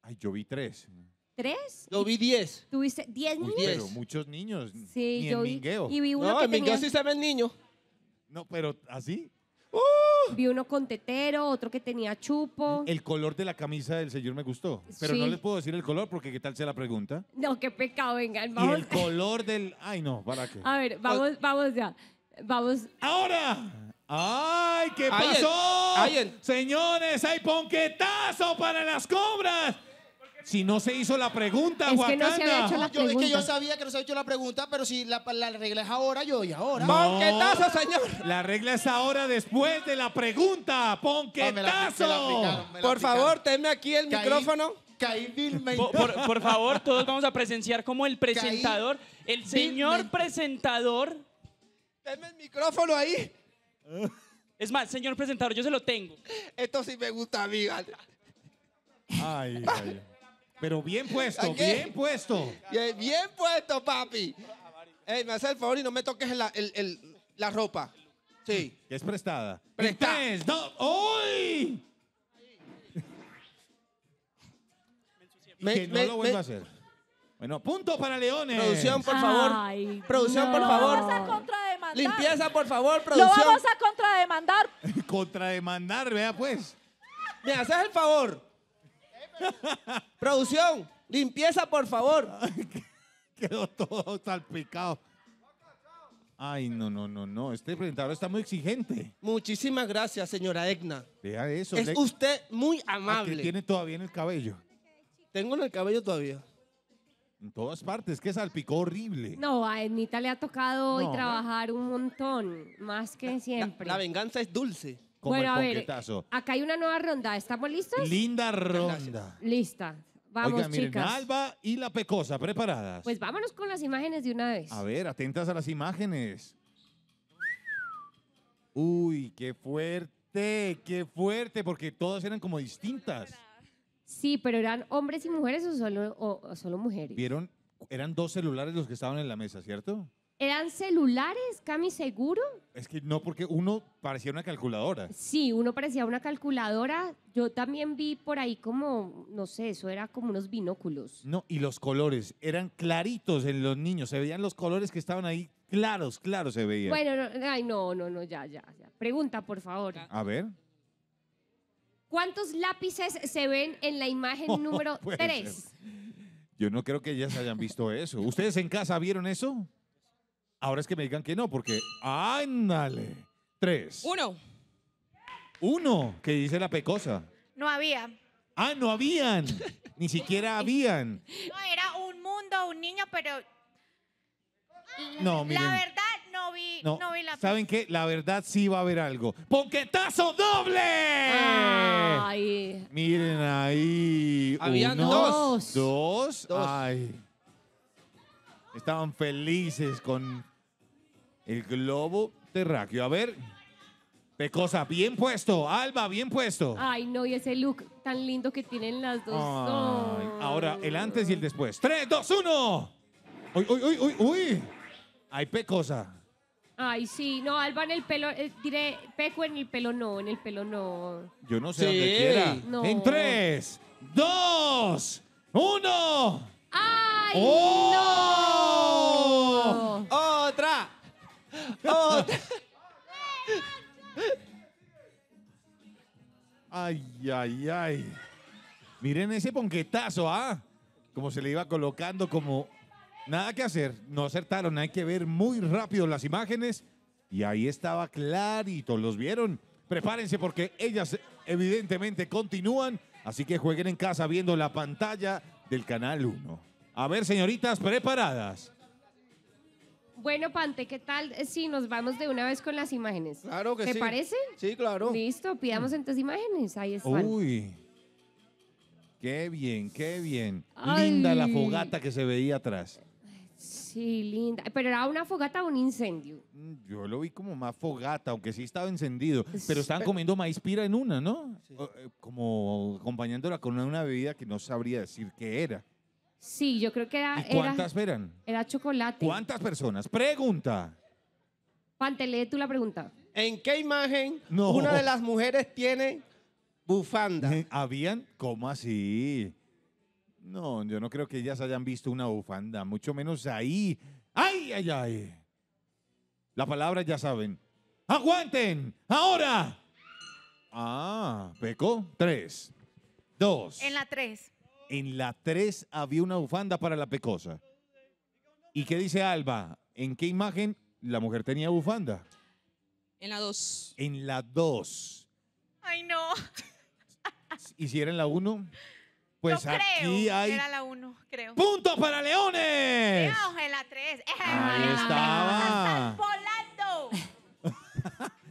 Ay, yo vi tres. ¿Tres? Yo vi diez. ¿Tuviste diez niños? pero muchos niños. Sí, yo vi. Y vi uno no, en sí se niños. No, pero así. ¡Uh! Vi uno con tetero, otro que tenía chupo. El color de la camisa del señor me gustó. Pero no les puedo decir el color porque qué tal sea la pregunta. No, qué pecado, venga. Y el color del. Ay, no, ¿para qué? A ver, vamos, pues, vamos ya. Vamos. ¡Ahora! ¡Ay, qué pasó! Señores, hay ponquetazo para las cobras. Si no se hizo la pregunta, Es Yo yo sabía que no se había hecho la pregunta, pero si la, regla es ahora, yo y ahora. Ponquetazo, señor! La regla es ahora después de la pregunta. Ah, ¡Ponquetazo! Por favor, tenme aquí el micrófono. Caí Por, favor, todos vamos a presenciar como el presentador, el señor presentador. Tenme el micrófono ahí. Es más, señor presentador, yo se lo tengo. Esto sí me gusta a mí, Ay, ay. Pero bien puesto, bien puesto. Bien, puesto, papi. me haces el favor y no me toques la, ropa. Sí. es prestada. Tres, dos, ¡Uy! que no lo vuelva a hacer. Bueno, punto para Leones. Producción, por favor. producción, por favor. vamos a contrademandar. Limpieza, por favor, producción. Lo vamos a contrademandar. contrademandar, vea pues. Me haces el favor. Producción, limpieza, por favor. Quedó todo salpicado. Ay, no, no, no, no. Este presentador está muy exigente. Muchísimas gracias, señora Edna Vea eso. Es usted muy ah, amable. tiene todavía en el cabello. Tengo en el cabello todavía. En todas partes, que salpicó horrible. No, a Ednita le ha tocado hoy trabajar un montón, más que siempre. La, venganza es dulce bueno, a ver, acá hay una nueva ronda. ¿Estamos listos? Linda ronda. Lista. Vamos, miren, chicas. Alba y la Pecosa, preparadas. Pues vámonos con las imágenes de una vez. A ver, atentas a las imágenes. Uy, qué fuerte, qué fuerte, porque todas eran como distintas. Sí, pero eran hombres y mujeres o solo, o solo mujeres. ¿Vieron? Eran dos celulares los que estaban en la mesa, ¿cierto? ¿Eran celulares, Cami, seguro? Es que no, porque uno parecía una calculadora. Sí, uno parecía una calculadora. Yo también vi por ahí como, no sé, eso era como unos binóculos. No, y los colores eran claritos en los niños. Se veían los colores que estaban ahí claros, claros se veían. Bueno, no, ay, no, no, no, ya, ya, Pregunta, por favor. A ver. ¿Cuántos lápices se ven en la imagen número 3? Yo no creo que ellas hayan visto eso. ¿Ustedes en casa vieron eso? Ahora es que me digan que no, porque ándale. Tres. Uno. Uno, que dice la pecosa. No había. Ah, no habían. Ni siquiera habían. No, era un mundo, un niño, pero. No, miren. La verdad, no vi, no, vi la ¿Saben qué? La verdad sí va a haber algo. ¡Ponquetazo doble! Ay. Miren ahí. Habían dos. dos. Dos. Ay. Estaban felices con el globo terráqueo. A ver. Pecosa, bien puesto. Alba, bien puesto. Ay, no, y ese look tan lindo que tienen las dos. ahora, el antes y el después. ¡Tres, dos, uno! ¡Uy, uy, uy, uy! Ay, pecosa. Ay, sí, no, Alba en el pelo, eh, peco en el pelo no, en el pelo no. Yo no sé sí. dónde quiera. En tres, dos, uno. ¡Ay! ¡Oh! ay, ay. Miren ese ponquetazo, ¿ah? Como se le iba colocando, como nada que hacer. No acertaron, hay que ver muy rápido las imágenes. Y ahí estaba clarito, ¿los vieron? Prepárense porque ellas evidentemente continúan, así que jueguen en casa viendo la pantalla del Canal 1. A ver, señoritas, preparadas. Bueno, Pante, ¿qué tal si nos vamos de una vez con las imágenes? Claro que sí. ¿Te parece? Sí, claro. Listo, pidamos entonces imágenes. Ahí está. Uy. Qué bien, qué bien. Linda la fogata que se veía atrás. Sí, linda. Pero era una fogata o un incendio. Mm, yo lo vi como más fogata, aunque sí estaba encendido. Pero estaban comiendo maíz pira en una, ¿no? Eh, como acompañándola con una bebida que no sabría decir qué era. Sí, yo creo que era. cuántas eran? Era chocolate. ¿Cuántas personas? Pregunta. lee tú la pregunta. ¿En qué imagen no. una de las mujeres tiene bufanda? Eh, ¿Habían? ¿Cómo así? No, yo no creo que ellas hayan visto una bufanda, mucho menos ahí. ¡Ay, ay, ay! La palabra ya saben. ¡Aguanten! ¡Ahora! Ah, Peco. Tres. Dos. En la tres en la 3 había una bufanda para la pecosa. ¿Y qué dice Alba? ¿En qué imagen la mujer tenía bufanda? En la 2. En la 2. Ay, no. ¿Y si era en la 1? Pues no aquí creo. hay. Era la 1, creo. ¡Punto para Leones! No, en la 3. Ahí estaba. volando.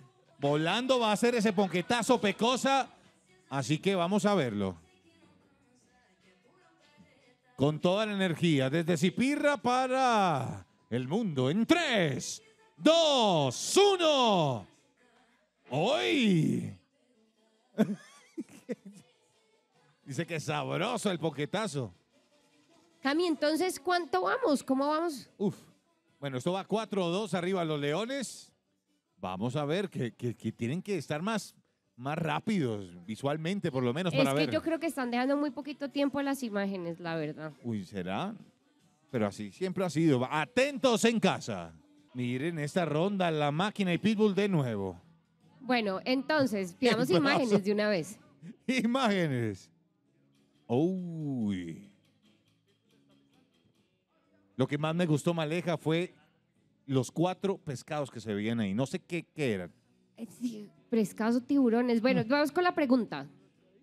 volando va a ser ese ponquetazo pecosa. Así que vamos a verlo con toda la energía desde Zipirra para el mundo en 3, 2, 1. Hoy. Dice que sabroso el poquetazo. Cami, entonces, ¿cuánto vamos? ¿Cómo vamos? Uf. Bueno, esto va 4-2 arriba los Leones. Vamos a ver que tienen que estar más más rápidos, visualmente por lo menos, es para ver. Es que yo creo que están dejando muy poquito tiempo a las imágenes, la verdad. Uy, ¿será? Pero así siempre ha sido. Atentos en casa. Miren esta ronda, la máquina y Pitbull de nuevo. Bueno, entonces, veamos imágenes de una vez. Imágenes. Uy. Lo que más me gustó, Maleja, fue los cuatro pescados que se veían ahí. No sé qué, qué eran Pescados o tiburones. Bueno, mm. vamos con la pregunta.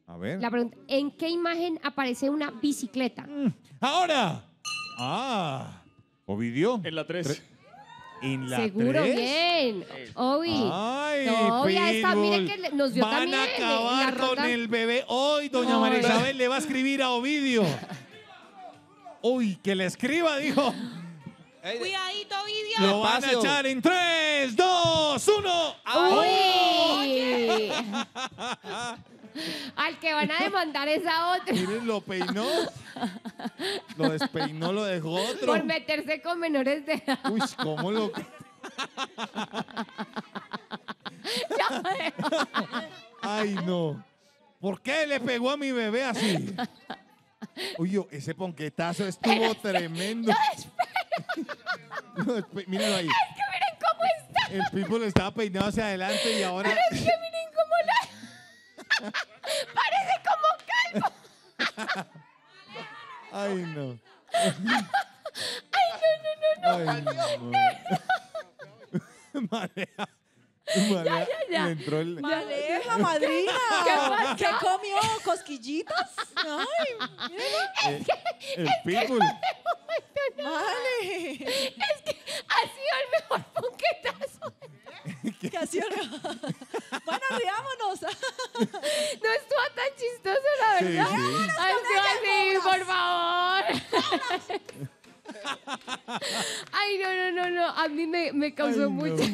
A ver. La pregunta, ¿en qué imagen aparece una bicicleta? Mm. ¡Ahora! Ah, Ovidio. En la 3. ¿En la Seguro, bien. ¡Ovi! Ay, no, ahí está, mire que nos dio también. Van a acabar con el bebé hoy, doña marisabel María Isabel le va a escribir a Ovidio. Uy, que le escriba, dijo. Cuidadito, Vidia. Lo van a echar en 3, 2, 1. ¡Uy! Al que van a demandar es a otro. Miren, lo peinó. Lo despeinó, lo dejó otro. Por meterse con menores de Uy, ¿cómo lo.? Ay, no. ¿Por qué le pegó a mi bebé así? Uy, yo, ese ponquetazo estuvo tremendo. Yo no, míralo ahí. Es que miren cómo está. El people estaba peinado hacia adelante y ahora. Pero es que miren cómo la. Parece como calvo. Ay, no. Ay, no, no, no. no. Ay, no. no. Marea. ya, ya, ya. Le entró madrina. ¿Qué, ¿Qué, comió? ¿Cosquillitas? Ay, mira. Eh, que el, el pitbull. Vale. Es que ha sido el mejor punquetazo. ¿Qué? ¿Qué ha sido? bueno, riámonos. no estuvo tan chistoso, la verdad. Sí, Ay, por favor. Ay, no, no, no, no. A mí me, me causó mucho...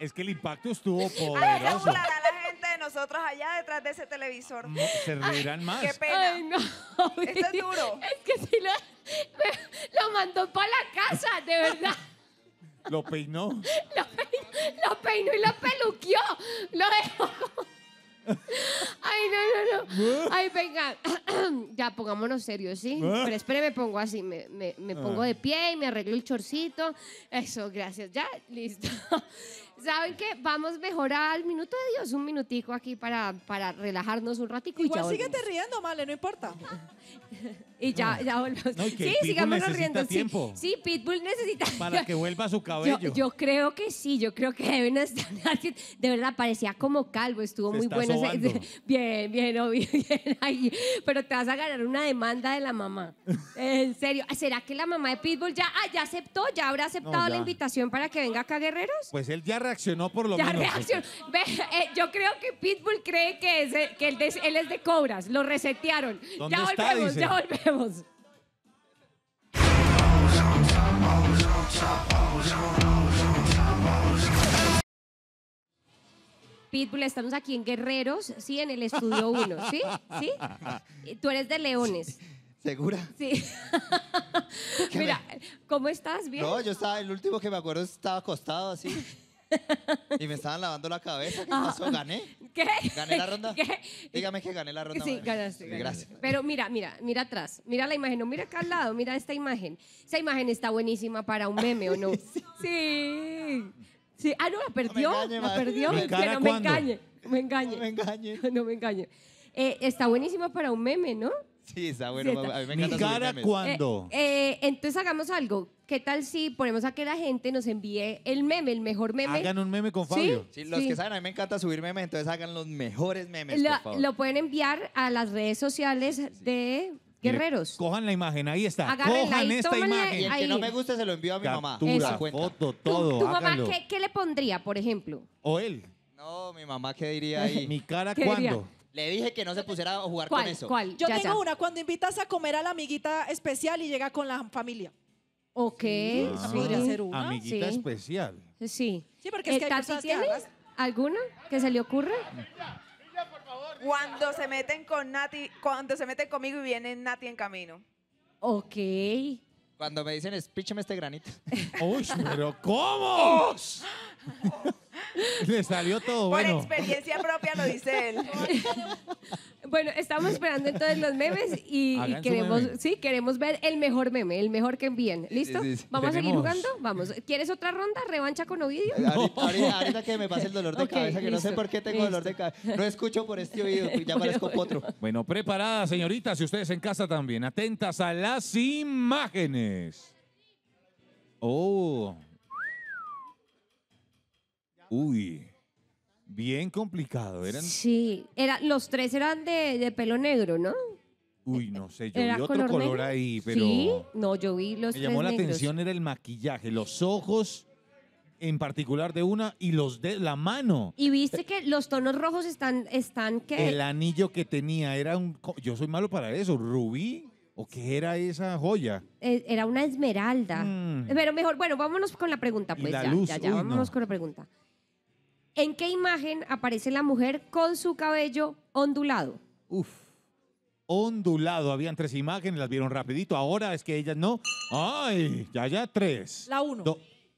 Es que el impacto estuvo poderoso. a la gente de nosotros allá detrás de ese televisor. Mm, se reirán más. Qué pena. Ay, no. Esto es duro. Es que si lo, mandó para la casa, de verdad. Lo peinó. Lo, peinó, y lo peluqueó. Lo dejó. Ay, no, no, no. ¿Eh? Ay, venga. ya, pongámonos serios, ¿sí? ¿Eh? Pero espere, me pongo así. me pongo ah. de pie y me arreglo el chorcito. Eso, gracias. Ya, listo. ¿Saben qué? Vamos mejorar al minuto de Dios, un minutico aquí para, para relajarnos un ratico. Igual y ya riendo, Male, no importa. Y ya, ah. ya volvemos. sí, sigamos riendo. sí, Pitbull necesita. Para que vuelva su cabello. Yo, creo que sí, yo creo que deben estar. De verdad, parecía como calvo, estuvo muy bueno. Bien, bien, obvio, bien Pero te vas a ganar una demanda de la mamá. En serio. ¿ah, ¿Será que la mamá de Pitbull ya, ah, aceptó? ¿Ya habrá aceptado la invitación para que venga acá Guerreros? Pues él ya reaccionó por lo menos. Ya reaccionó. Eh, yo creo que Pitbull cree que, eh, que él, es, de cobras. Lo resetearon. ya volvemos, ya volvemos. Pitbull, estamos aquí en Guerreros, sí, en el estudio 1, ¿sí? ¿Sí? Tú eres de Leones. ¿Segura? Sí. Mira, ¿cómo estás? ¿Bien? No, yo estaba, el último que me acuerdo estaba acostado así. Y me estaban lavando la cabeza. ¿Qué ah, pasó? ¿Gané? ¿Qué? ¿Gané la ronda? ¿Qué? Dígame que gané la ronda. Sí, ganaste. Gracias. Pero mira, mira, mira atrás. Mira la imagen. No, mira acá al lado. Mira esta imagen. Esa imagen está buenísima para un meme, ¿o no? Sí. Sí. Ah, no, la perdió. me la perdió. que no me engañe. Me engañe. No me engañe. No me engañe. Eh, está buenísima para un meme, ¿no? Sí, está bueno. A mí me encanta ¿Mi cara cuándo? Eh, eh, entonces hagamos algo. ¿Qué tal si ponemos a que la gente nos envíe el meme, el mejor meme? Hagan un meme con Fabio. Sí, los que saben, a mí me encanta subir memes, entonces hagan los mejores memes, lo, por favor. Lo pueden enviar a las redes sociales de Guerreros. Cojan la imagen, ahí está. Cojan esta imagen. Y el que no me guste se lo envío a mi mamá. Captura, foto, todo. ¿Tu, mamá ¿qué, le pondría, por ejemplo? O él. No, mi mamá, ¿qué diría ahí? ¿Mi cara cuándo? Le dije que no se pusiera a jugar con eso. ¿Cuál? Yo tengo una, cuando invitas a comer a la amiguita especial y llega con la familia. Ok. ser Amiguita especial. Sí. Sí, porque es eh, que hay alguna que se le ocurre? Cuando se meten con Nati, cuando se meten conmigo y viene Nati en camino. Ok. Cuando me dicen, espíchame este granito. Uy, pero ¿cómo? Le salió todo bueno. Por experiencia propia lo dice él. bueno, estamos esperando entonces los memes y, queremos, sí, queremos ver el mejor meme, el mejor que envíen. ¿Listo? ¿Vamos a seguir jugando? Vamos. ¿Quieres otra ronda? ¿Revancha con Ovidio? Ahorita, que me pase el dolor de cabeza, que no sé por qué tengo dolor de cabeza. No escucho por este oído, pues ya parezco otro. Bueno, preparadas, señoritas, y ustedes en casa también. Atentas a las imágenes. Oh. Uy, bien complicado. Eran... Sí, era, los tres eran de, pelo negro, ¿no? Uy, no sé, yo vi otro color, ahí, pero. Sí, no, yo vi los. Me llamó la atención era el maquillaje, los ojos en particular de una y los de la mano. Y viste que los tonos rojos están, están que. El anillo que tenía era un, yo soy malo para eso, rubí. ¿O qué era esa joya? Eh, era una esmeralda. Mm. Pero mejor, bueno, vámonos con la pregunta, pues. ya, ya, ya, vámonos con la pregunta. ¿En qué imagen aparece la mujer con su cabello ondulado? Uf. Ondulado. Habían tres imágenes, las vieron rapidito. Ahora es que ella no. ¡Ay! Ya, ya, tres. La uno.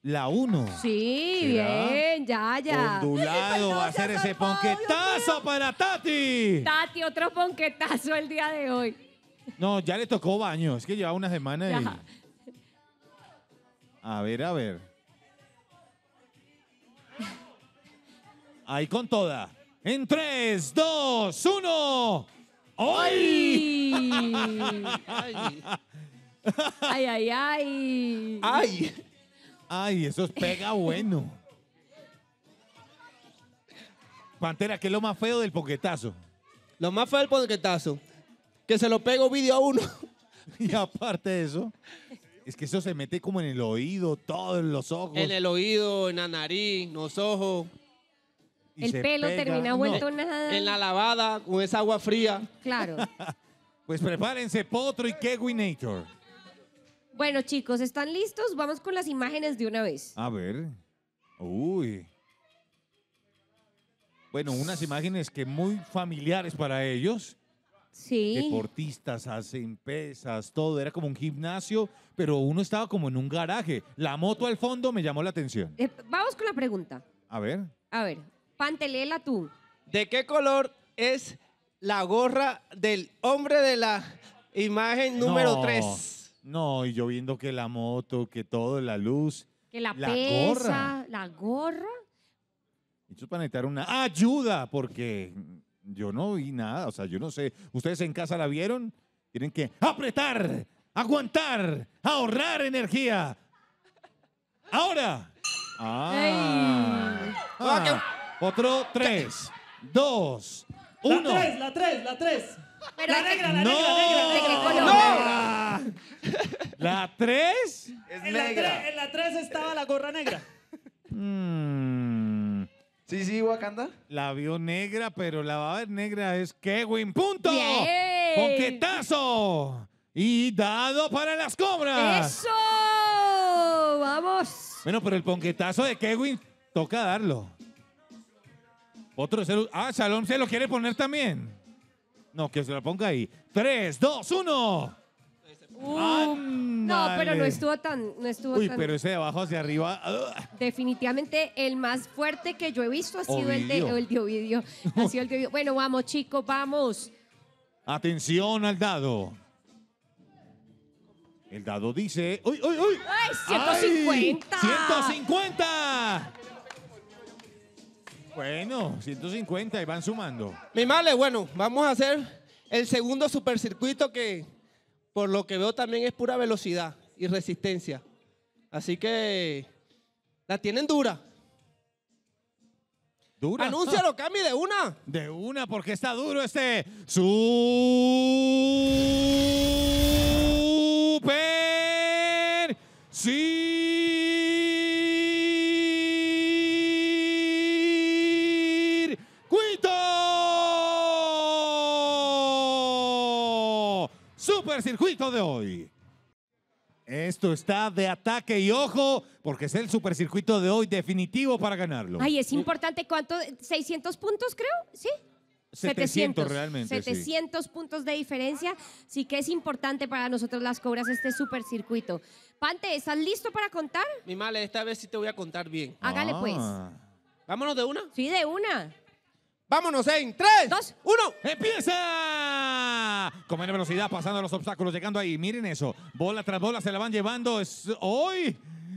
la uno. Sí, bien, ya, ya. Ondulado, va a ser ese ponquetazo para Tati. Tati, otro ponquetazo el día de hoy. No, ya le tocó baño, es que lleva una semana y... A ver, a ver. Ahí con toda. En 3, 2, 1. ¡Ay! ¡Ay! ¡Ay, ay, ay! ¡Ay! ay eso es pega bueno! Pantera, ¿qué es lo más feo del poquetazo? Lo más feo del poquetazo. Que se lo pego vídeo a uno. y aparte de eso, es que eso se mete como en el oído, todo en los ojos. En el oído, en la nariz, en los ojos el pelo termina vuelto nada. En la lavada, o esa agua fría. Claro. pues prepárense, Potro y nature. Bueno, chicos, ¿están listos? Vamos con las imágenes de una vez. A ver. Uy. Bueno, unas imágenes que muy familiares para ellos. Sí. Deportistas, hacen pesas, todo. Era como un gimnasio, pero uno estaba como en un garaje. La moto al fondo me llamó la atención. Eh, vamos con la pregunta. A ver. A ver, tú. ¿De qué color es la gorra del hombre de la imagen número 3? No, y yo viendo que la moto, que todo, la luz. Que la, gorra. la gorra. Esto para necesitar una ayuda, porque yo no vi nada, o sea, yo no sé. ¿Ustedes en casa la vieron? Tienen que apretar, aguantar, ahorrar energía. Ahora. Ah. Otro, tres, dos, uno. La tres, la tres, la tres. la negra, la negra, la negra, ¿La tres? Es negra. La tres? en la tres estaba la gorra negra. Hmm. Sí, sí, Wakanda. La vio negra, pero la va a ver negra es Kevin. ¡Punto! ¡Ponquetazo! Y dado para las cobras. ¡Eso! ¡Vamos! Bueno, pero el ponquetazo de Kevin toca darlo. Otro celu. Ah, Shalom se lo quiere poner también. No, que se lo ponga ahí. Tres, dos, uno. Um, no, pero no estuvo tan. estuvo Uy, pero ese de abajo hacia arriba. Definitivamente el más fuerte que yo he visto ha sido el de, Ovidio. el Ha sido el de Bueno, vamos, chicos, vamos. Atención al dado. El dado dice. ¡Uy, uy, uy! ¡Ay, 150! ¡150! Bueno, 150 y van sumando. Mi male, bueno, vamos a hacer el segundo supercircuito que por lo que veo también es pura velocidad y resistencia. Así que la tienen dura. Dura. Anúncialo, Cami, de una. De una, porque está duro este super. Sí. supercircuito de hoy. Esto está de ataque y ojo, porque es el supercircuito de hoy definitivo para ganarlo. Ay, es importante. ¿Cuánto? ¿600 puntos, creo? ¿Sí? 700, realmente. 700 puntos de diferencia. Sí que es importante para nosotros las cobras este supercircuito. Pante, ¿estás listo para contar? Mi mal, esta vez sí te voy a contar bien. Hágale pues. Ah. ¿Vámonos de una? Sí, de una. Vámonos en 3, 2, 1. ¡Empieza! Con menos velocidad, pasando los obstáculos, llegando ahí. Miren eso. Bola tras bola se la van llevando. Es hoy.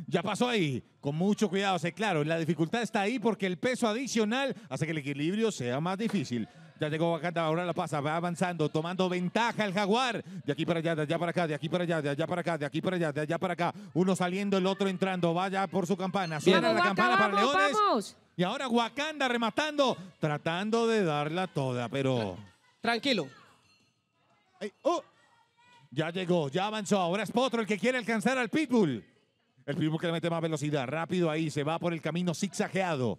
Ya pasó ahí, con mucho cuidado, sé claro, la dificultad está ahí porque el peso adicional hace que el equilibrio sea más difícil. Ya llegó acá, ahora la pasa, va avanzando, tomando ventaja el jaguar. De aquí para allá, de allá para acá, de aquí para allá, de allá para acá, de aquí para allá, de allá para acá. Uno saliendo, el otro entrando, vaya por su campana. Suena la campana para Leones. Y ahora Wakanda rematando, tratando de darla toda, pero... Tranquilo. Oh. Ya llegó, ya avanzó. Ahora es Potro el que quiere alcanzar al Pitbull. El Pitbull que le mete más velocidad. Rápido ahí, se va por el camino zigzagueado.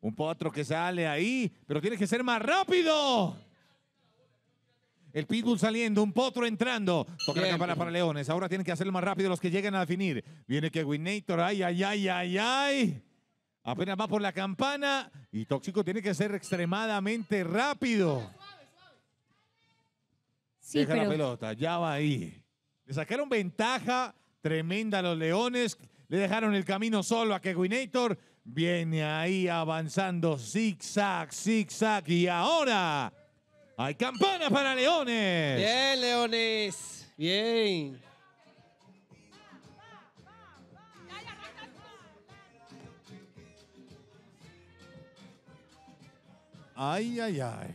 Un Potro que sale ahí, pero tiene que ser más rápido. El Pitbull saliendo, un Potro entrando. Toca la campana para Leones. Ahora tienen que hacerlo más rápido los que llegan a definir. Viene que Winator. Ay, ay, ay, ay, ay. Apenas va por la campana y Tóxico tiene que ser extremadamente rápido. Sí, Deja la pelota, ya va ahí. Le sacaron ventaja tremenda a los Leones. Le dejaron el camino solo a que viene ahí avanzando Zigzag, zigzag. Y ahora hay campana para Leones. Bien, Leones. Bien. Ay, ay, ay.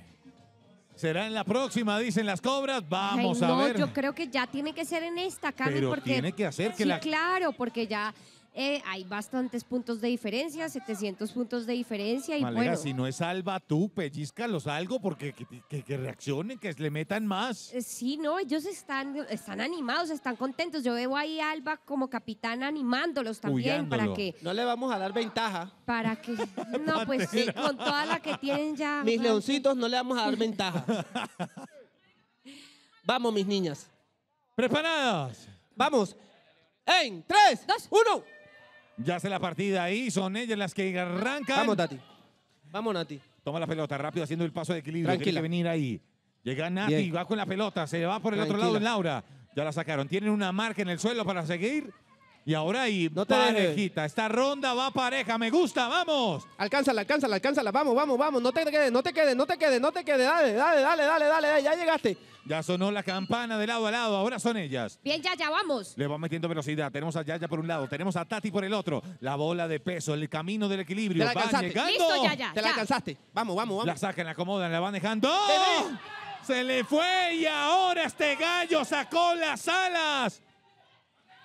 ¿Será en la próxima, dicen las cobras? Vamos a ver. No, yo creo que ya tiene que ser en esta, Carmen, porque... tiene que hacer que sí, claro, porque ya eh, hay bastantes puntos de diferencia, 700 puntos de diferencia. Y bueno, si no es Alba, tú, pellizcalos algo porque que, reaccionen, que le metan más. Eh, sí, no, ellos están, están animados, están contentos. Yo veo ahí a Alba como capitán animándolos también para que... No le vamos a dar ventaja. Para que... No, pues con toda la que tienen ya... Mis leoncitos no le vamos a dar ventaja. vamos, mis niñas. Preparadas. Vamos. En 3, 2, 1. Ya hace la partida ahí, son ellas las que arrancan. Vamos, Nati. Vamos, Nati. Toma la pelota rápido haciendo el paso de equilibrio. Tranquila. que venir ahí. Llega Nati, va con la pelota, se va por el otro lado en Laura. Ya la sacaron. Tienen una marca en el suelo para seguir. Y ahora ahí, no te parejita. Esta ronda va pareja. Me gusta, vamos. Alcánzala, alcánzala, alcánzala. Vamos, vamos, vamos. No te quedes, no te quedes, no te quedes, no te quedes. Dale, dale, dale, dale, dale. Ya llegaste. Ya sonó la campana de lado a lado. Ahora son ellas. Bien, ya ya vamos. Le va metiendo velocidad. Tenemos a Yaya por un lado, tenemos a Tati por el otro. La bola de peso, el camino del equilibrio. Te la va llegando. ya Te la alcanzaste. Vamos, vamos, vamos. La sacan, la acomodan, la van dejando. Se le fue y ahora este gallo sacó las alas.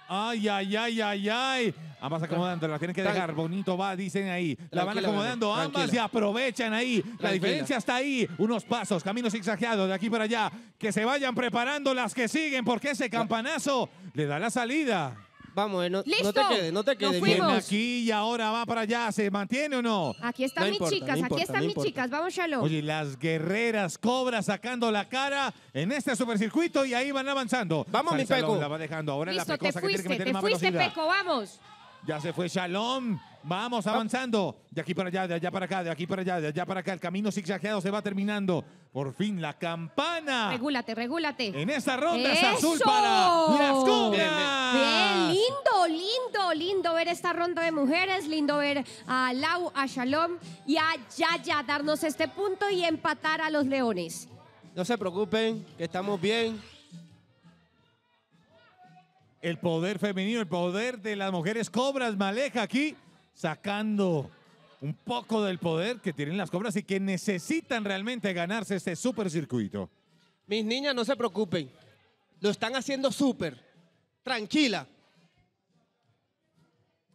Ay, ay, ay, ay, ay. Ambas acomodando, la tienen que dejar. Bonito va, dicen ahí. La van acomodando ambas y aprovechan ahí. La diferencia está ahí. Unos pasos, caminos exagerados de aquí para allá. Que se vayan preparando las que siguen porque ese campanazo le da la salida. Vamos, ¡Listo! Eh, no te quedes, no te quedes. aquí y ahora va para allá. ¿Se mantiene o no? Aquí están mis chicas, aquí están mis chicas. Vamos, Shalom. Oye, las guerreras cobra sacando la cara en este supercircuito y ahí van avanzando. Vamos, mi Peco. te fuiste, te fuiste, Peco, vamos. Ya se fue Shalom. Vamos avanzando. De aquí para allá, de allá para acá, de aquí para allá, de allá para acá. El camino zigzagueado se va terminando. Por fin la campana. Regúlate, regúlate. En esta ronda es azul para las cobras. Bien, lindo, lindo, lindo ver esta ronda de mujeres, lindo ver a Lau, a Shalom y a Yaya darnos este punto y empatar a los leones. No se preocupen, que estamos bien. El poder femenino, el poder de las mujeres cobras, Maleja aquí, sacando un poco del poder que tienen las cobras y que necesitan realmente ganarse este circuito. Mis niñas, no se preocupen. Lo están haciendo súper. Tranquila.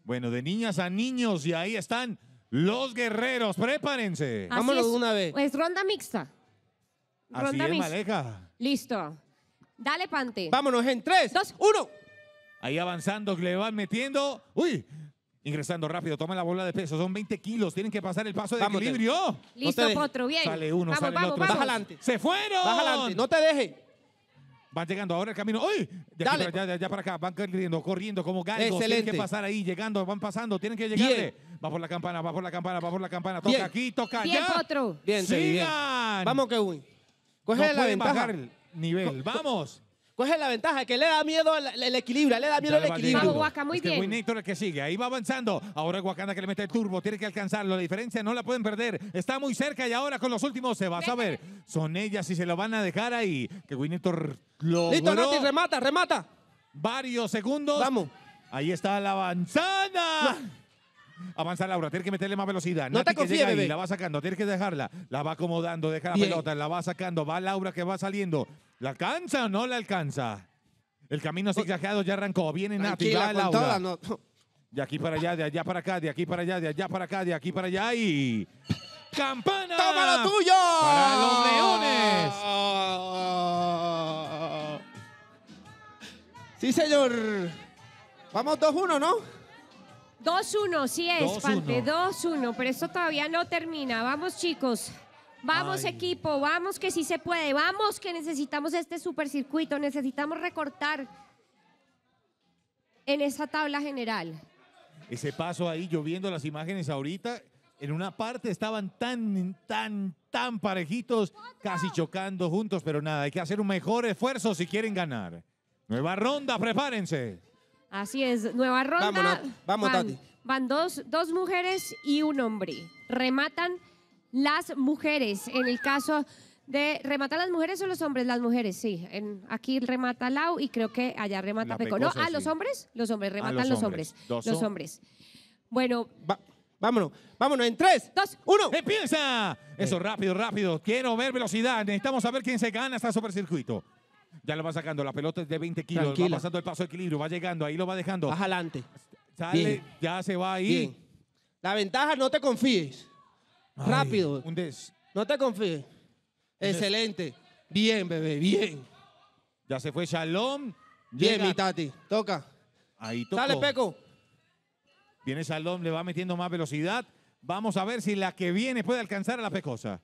Bueno, de niñas a niños y ahí están los guerreros. Prepárense. Vámonos de una vez. Es ronda mixta. Así ronda Maleja. Listo. Dale, Pante. Vámonos en tres, dos, uno. Ahí avanzando, le van metiendo. ¡Uy! Ingresando rápido, toma la bola de peso, son 20 kilos, tienen que pasar el paso de equilibrio. Listo, otro Potro, bien. Sale uno, sale el otro. Baja adelante. ¡Se fueron! Baja adelante, no te dejes. Van llegando ahora el camino. ¡Uy! De Dale. ya, para acá. Van corriendo, corriendo como galgos. Excelente. Tienen que pasar ahí, llegando, van pasando, tienen que llegar. Va por la campana, va por la campana, va por la campana. Toca aquí, toca allá. Bien, Potro. Bien, sigan. bien. Vamos, uy. Coge no la ventaja. bajar el nivel. vamos es la ventaja? Que le da miedo el, equilibrio, le da miedo el equilibrio. Vamos, Guaca, muy el que sigue, ahí va avanzando. Ahora Guacana que le mete el turbo, tiene que alcanzarlo. La diferencia no la pueden perder. Está muy cerca y ahora con los últimos se va a saber. Son ellas y se lo van a dejar ahí. Que Winnetor lo. Listo, remata, remata. Varios segundos. Vamos. Ahí está la avanzada. Avanza Laura, tiene que meterle más velocidad. No te confíes, bebé. la va sacando, tiene que dejarla. La va acomodando, deja la pelota, la va sacando. Va Laura que va saliendo. ¿La alcanza o no la alcanza? El camino zigzagueado ya arrancó. Viene Nati, va Laura. De aquí para allá, de allá para acá, de aquí para allá, de allá para acá, de aquí para allá y... ¡Campana! ¡Toma lo tuyo! ¡Para los leones! Sí, señor. Vamos 2-1, ¿no? 2-1, sí es, 2 2-1, pero esto todavía no termina. Vamos, chicos. Vamos, equipo, vamos que sí se puede. Vamos que necesitamos este supercircuito, necesitamos recortar en esa tabla general. Ese paso ahí, yo viendo las imágenes ahorita, en una parte estaban tan, tan, tan parejitos, casi chocando juntos, pero nada, hay que hacer un mejor esfuerzo si quieren ganar. Nueva ronda, prepárense. Así es, nueva ronda. Vamos, vamos, van, Tati. Van dos, dos mujeres y un hombre. Rematan las mujeres. En el caso de rematar las mujeres o los hombres, las mujeres, sí. En, aquí remata Lau y creo que allá remata Peco. ¿No? ¿A los hombres? Los hombres, rematan los hombres. Los hombres. Bueno, vámonos, vámonos en tres, dos, uno. ¡Empieza! Eso, eh. rápido, rápido. Quiero ver velocidad. Necesitamos saber quién se gana el supercircuito. Ya lo va sacando. La pelota es de 20 kilos. Va pasando el paso de equilibrio. Va llegando. Ahí lo va dejando. Vas adelante. Sale. Ya se va ahí. La ventaja, no te confíes. Rápido. Un des. No te confíes. Excelente. Bien, bebé. Bien. Ya se fue Shalom. Bien, mi tati. Toca. Ahí toca. Sale, Peco. Viene Shalom, le va metiendo más velocidad. Vamos a ver si la que viene puede alcanzar a la pecosa.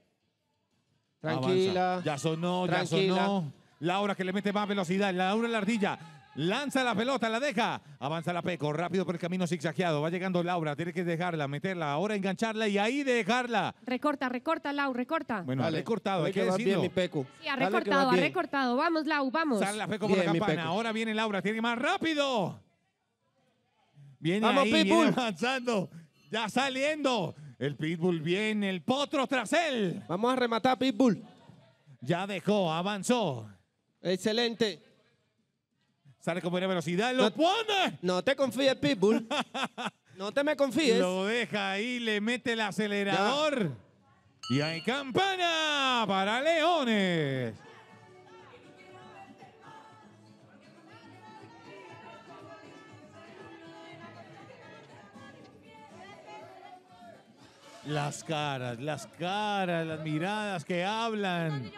Tranquila. Ya sonó, ya sonó. Laura que le mete más velocidad. Laura la ardilla. Lanza la pelota, la deja. Avanza la Peco, rápido por el camino zigzagueado. Va llegando Laura, tiene que dejarla, meterla, ahora engancharla y ahí dejarla. Recorta, recorta, Lau, recorta. Bueno, ha recortado, hay que, Sí, ha recortado, ha recortado. Vamos, Lau, vamos. Sale la Peco por la campana. Ahora viene Laura, tiene más rápido. Viene Pitbull. avanzando. Ya saliendo. El Pitbull viene, el potro tras él. Vamos a rematar, Pitbull. Ya dejó, avanzó. Excelente. Sale con buena velocidad, lo pone. No te confíes, Pitbull. no te me confíes. Lo deja ahí, le mete el acelerador. Y hay campana para Leones. Las caras, las caras, las miradas que hablan.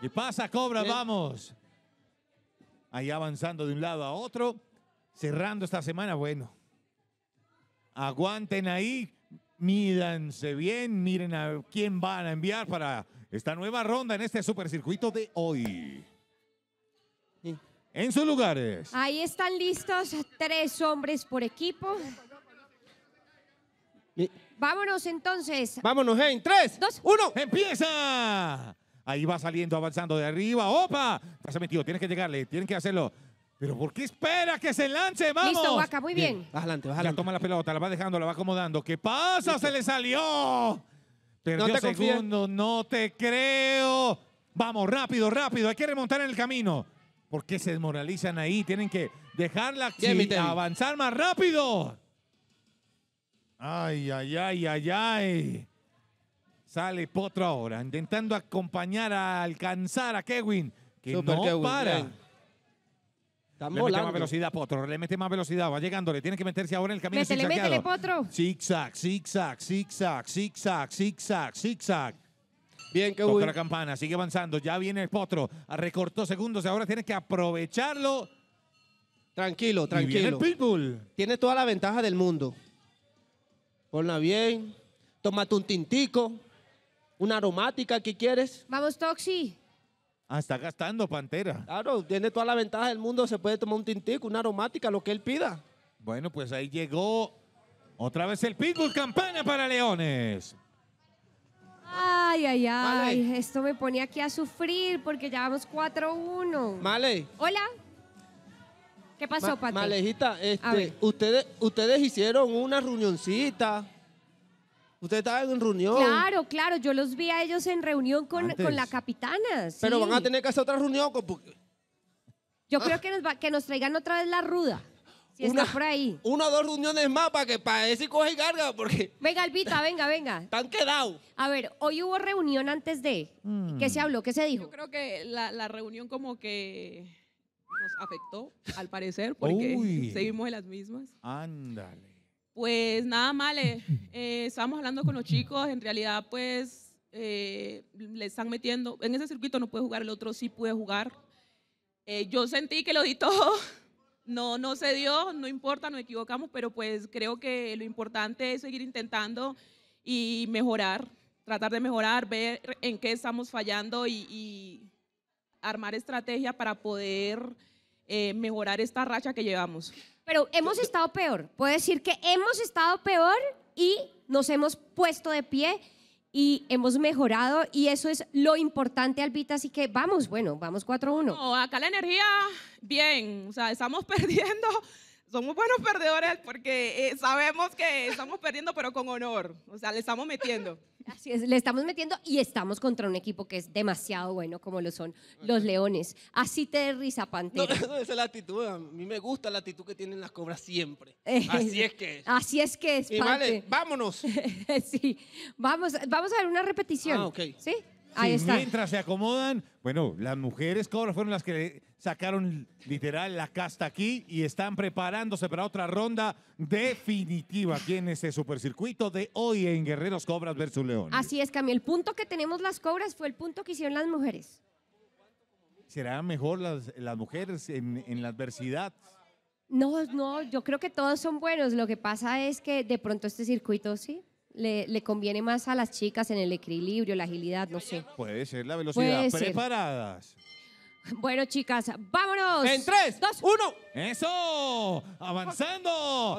Y pasa, Cobra? Eh, Vamos ahí avanzando de un lado a otro, cerrando esta semana, bueno, aguanten ahí, mídanse bien, miren a quién van a enviar para esta nueva ronda en este supercircuito de hoy. En sus lugares. Ahí están listos tres hombres por equipo. Vámonos entonces. Vámonos en Tres, dos, uno, ¡Empieza! Ahí va saliendo, avanzando de arriba. ¡Opa! ha metido, tienes que llegarle, tienen que hacerlo. Pero ¿por qué espera que se lance? ¡Vamos! Listo, Guaca, muy bien. Adelante, Ya toma la pelota, la va dejando, la va acomodando. ¿Qué pasa? ¡Se le salió! Perdió no segundo, no te creo. Vamos, rápido, rápido. Hay que remontar en el camino. ¿Por qué se desmoralizan ahí? Tienen que dejarla avanzar más rápido. Ay, ay, ay, ay, ay. Sale Potro ahora, intentando acompañar a alcanzar a Kevin, que no para. le mete más velocidad, Potro. Le mete más velocidad. Va llegándole. Tiene que meterse ahora en el camino. Métele, métele, Potro. Zig-zag, zig zigzag, zigzag, zigzag. zigzag, zigzag. zig Bien, que Otra campana. Sigue avanzando. Ya viene el Potro. Recortó segundos. Ahora tiene que aprovecharlo. Tranquilo, tranquilo. el Pitbull. Tiene toda la ventaja del mundo. Ponla bien. Tómate un tintico una aromática que quieres. Vamos, Toxi. Ah, está gastando, Pantera. Claro, tiene toda la ventaja del mundo, se puede tomar un tintico, una aromática, lo que él pida. Bueno, pues ahí llegó otra vez el Pitbull Campaña para Leones. Ay, ay, ay, esto me pone aquí a sufrir porque ya vamos 4-1. Male. Hola. ¿Qué pasó, Ma Malejita, este, ustedes, ustedes hicieron una reunioncita Usted estaba en reunión. Claro, claro, yo los vi a ellos en reunión con, con la capitana. Pero van a tener que hacer otra reunión. Yo ah. creo que nos, va- que nos traigan otra vez la ruda. Si está por ahí. Una o dos reuniones más para que para ese coge y carga, porque Venga, Albita, venga, venga. están quedados. A ver, hoy hubo reunión antes de. ¿Qué se mm. habló? ¿Qué se dijo? Yo creo que la, reunión como que nos afectó, al parecer, porque seguimos de las mismas. Ándale. Pues nada mal, eh, estábamos hablando con los chicos, en realidad pues eh, le están metiendo, en ese circuito no puede jugar, el otro sí puede jugar. Eh, yo sentí que lo di todo, no, no se dio, no importa, nos equivocamos, pero pues creo que lo importante es seguir intentando y mejorar, tratar de mejorar, ver en qué estamos fallando y, y armar estrategia para poder eh, mejorar esta racha que llevamos. Pero hemos estado peor. Puedo decir que hemos estado peor y nos hemos puesto de pie y hemos mejorado y eso es lo importante, Albita. Así que vamos, bueno, vamos 4-1. acá la energía, bien, o sea, estamos perdiendo somos buenos perdedores porque eh, sabemos que estamos perdiendo, pero con honor. O sea, le estamos metiendo. Así es, le estamos metiendo y estamos contra un equipo que es demasiado bueno, como lo son los Leones. Así te risa, Pantera. No, esa es la actitud. A mí me gusta la actitud que tienen las cobras siempre. Eh, así es que es. Así es que es, Y vale, vámonos. sí, vamos, vamos a ver una repetición. Ah, ok. ¿Sí? Ahí Mientras se acomodan, bueno, las mujeres cobras fueron las que sacaron literal la casta aquí y están preparándose para otra ronda definitiva aquí en este supercircuito de hoy en Guerreros Cobras versus León. Así es, Cami. El punto que tenemos las cobras fue el punto que hicieron las mujeres. ¿Será mejor las, mujeres en, en la adversidad? No, no, yo creo que todos son buenos. Lo que pasa es que de pronto este circuito sí le, conviene más a las chicas en el equilibrio, la agilidad, no sé. Puede ser la velocidad. Preparadas. Bueno, chicas, vámonos. En tres, dos, uno. Eso. Avanzando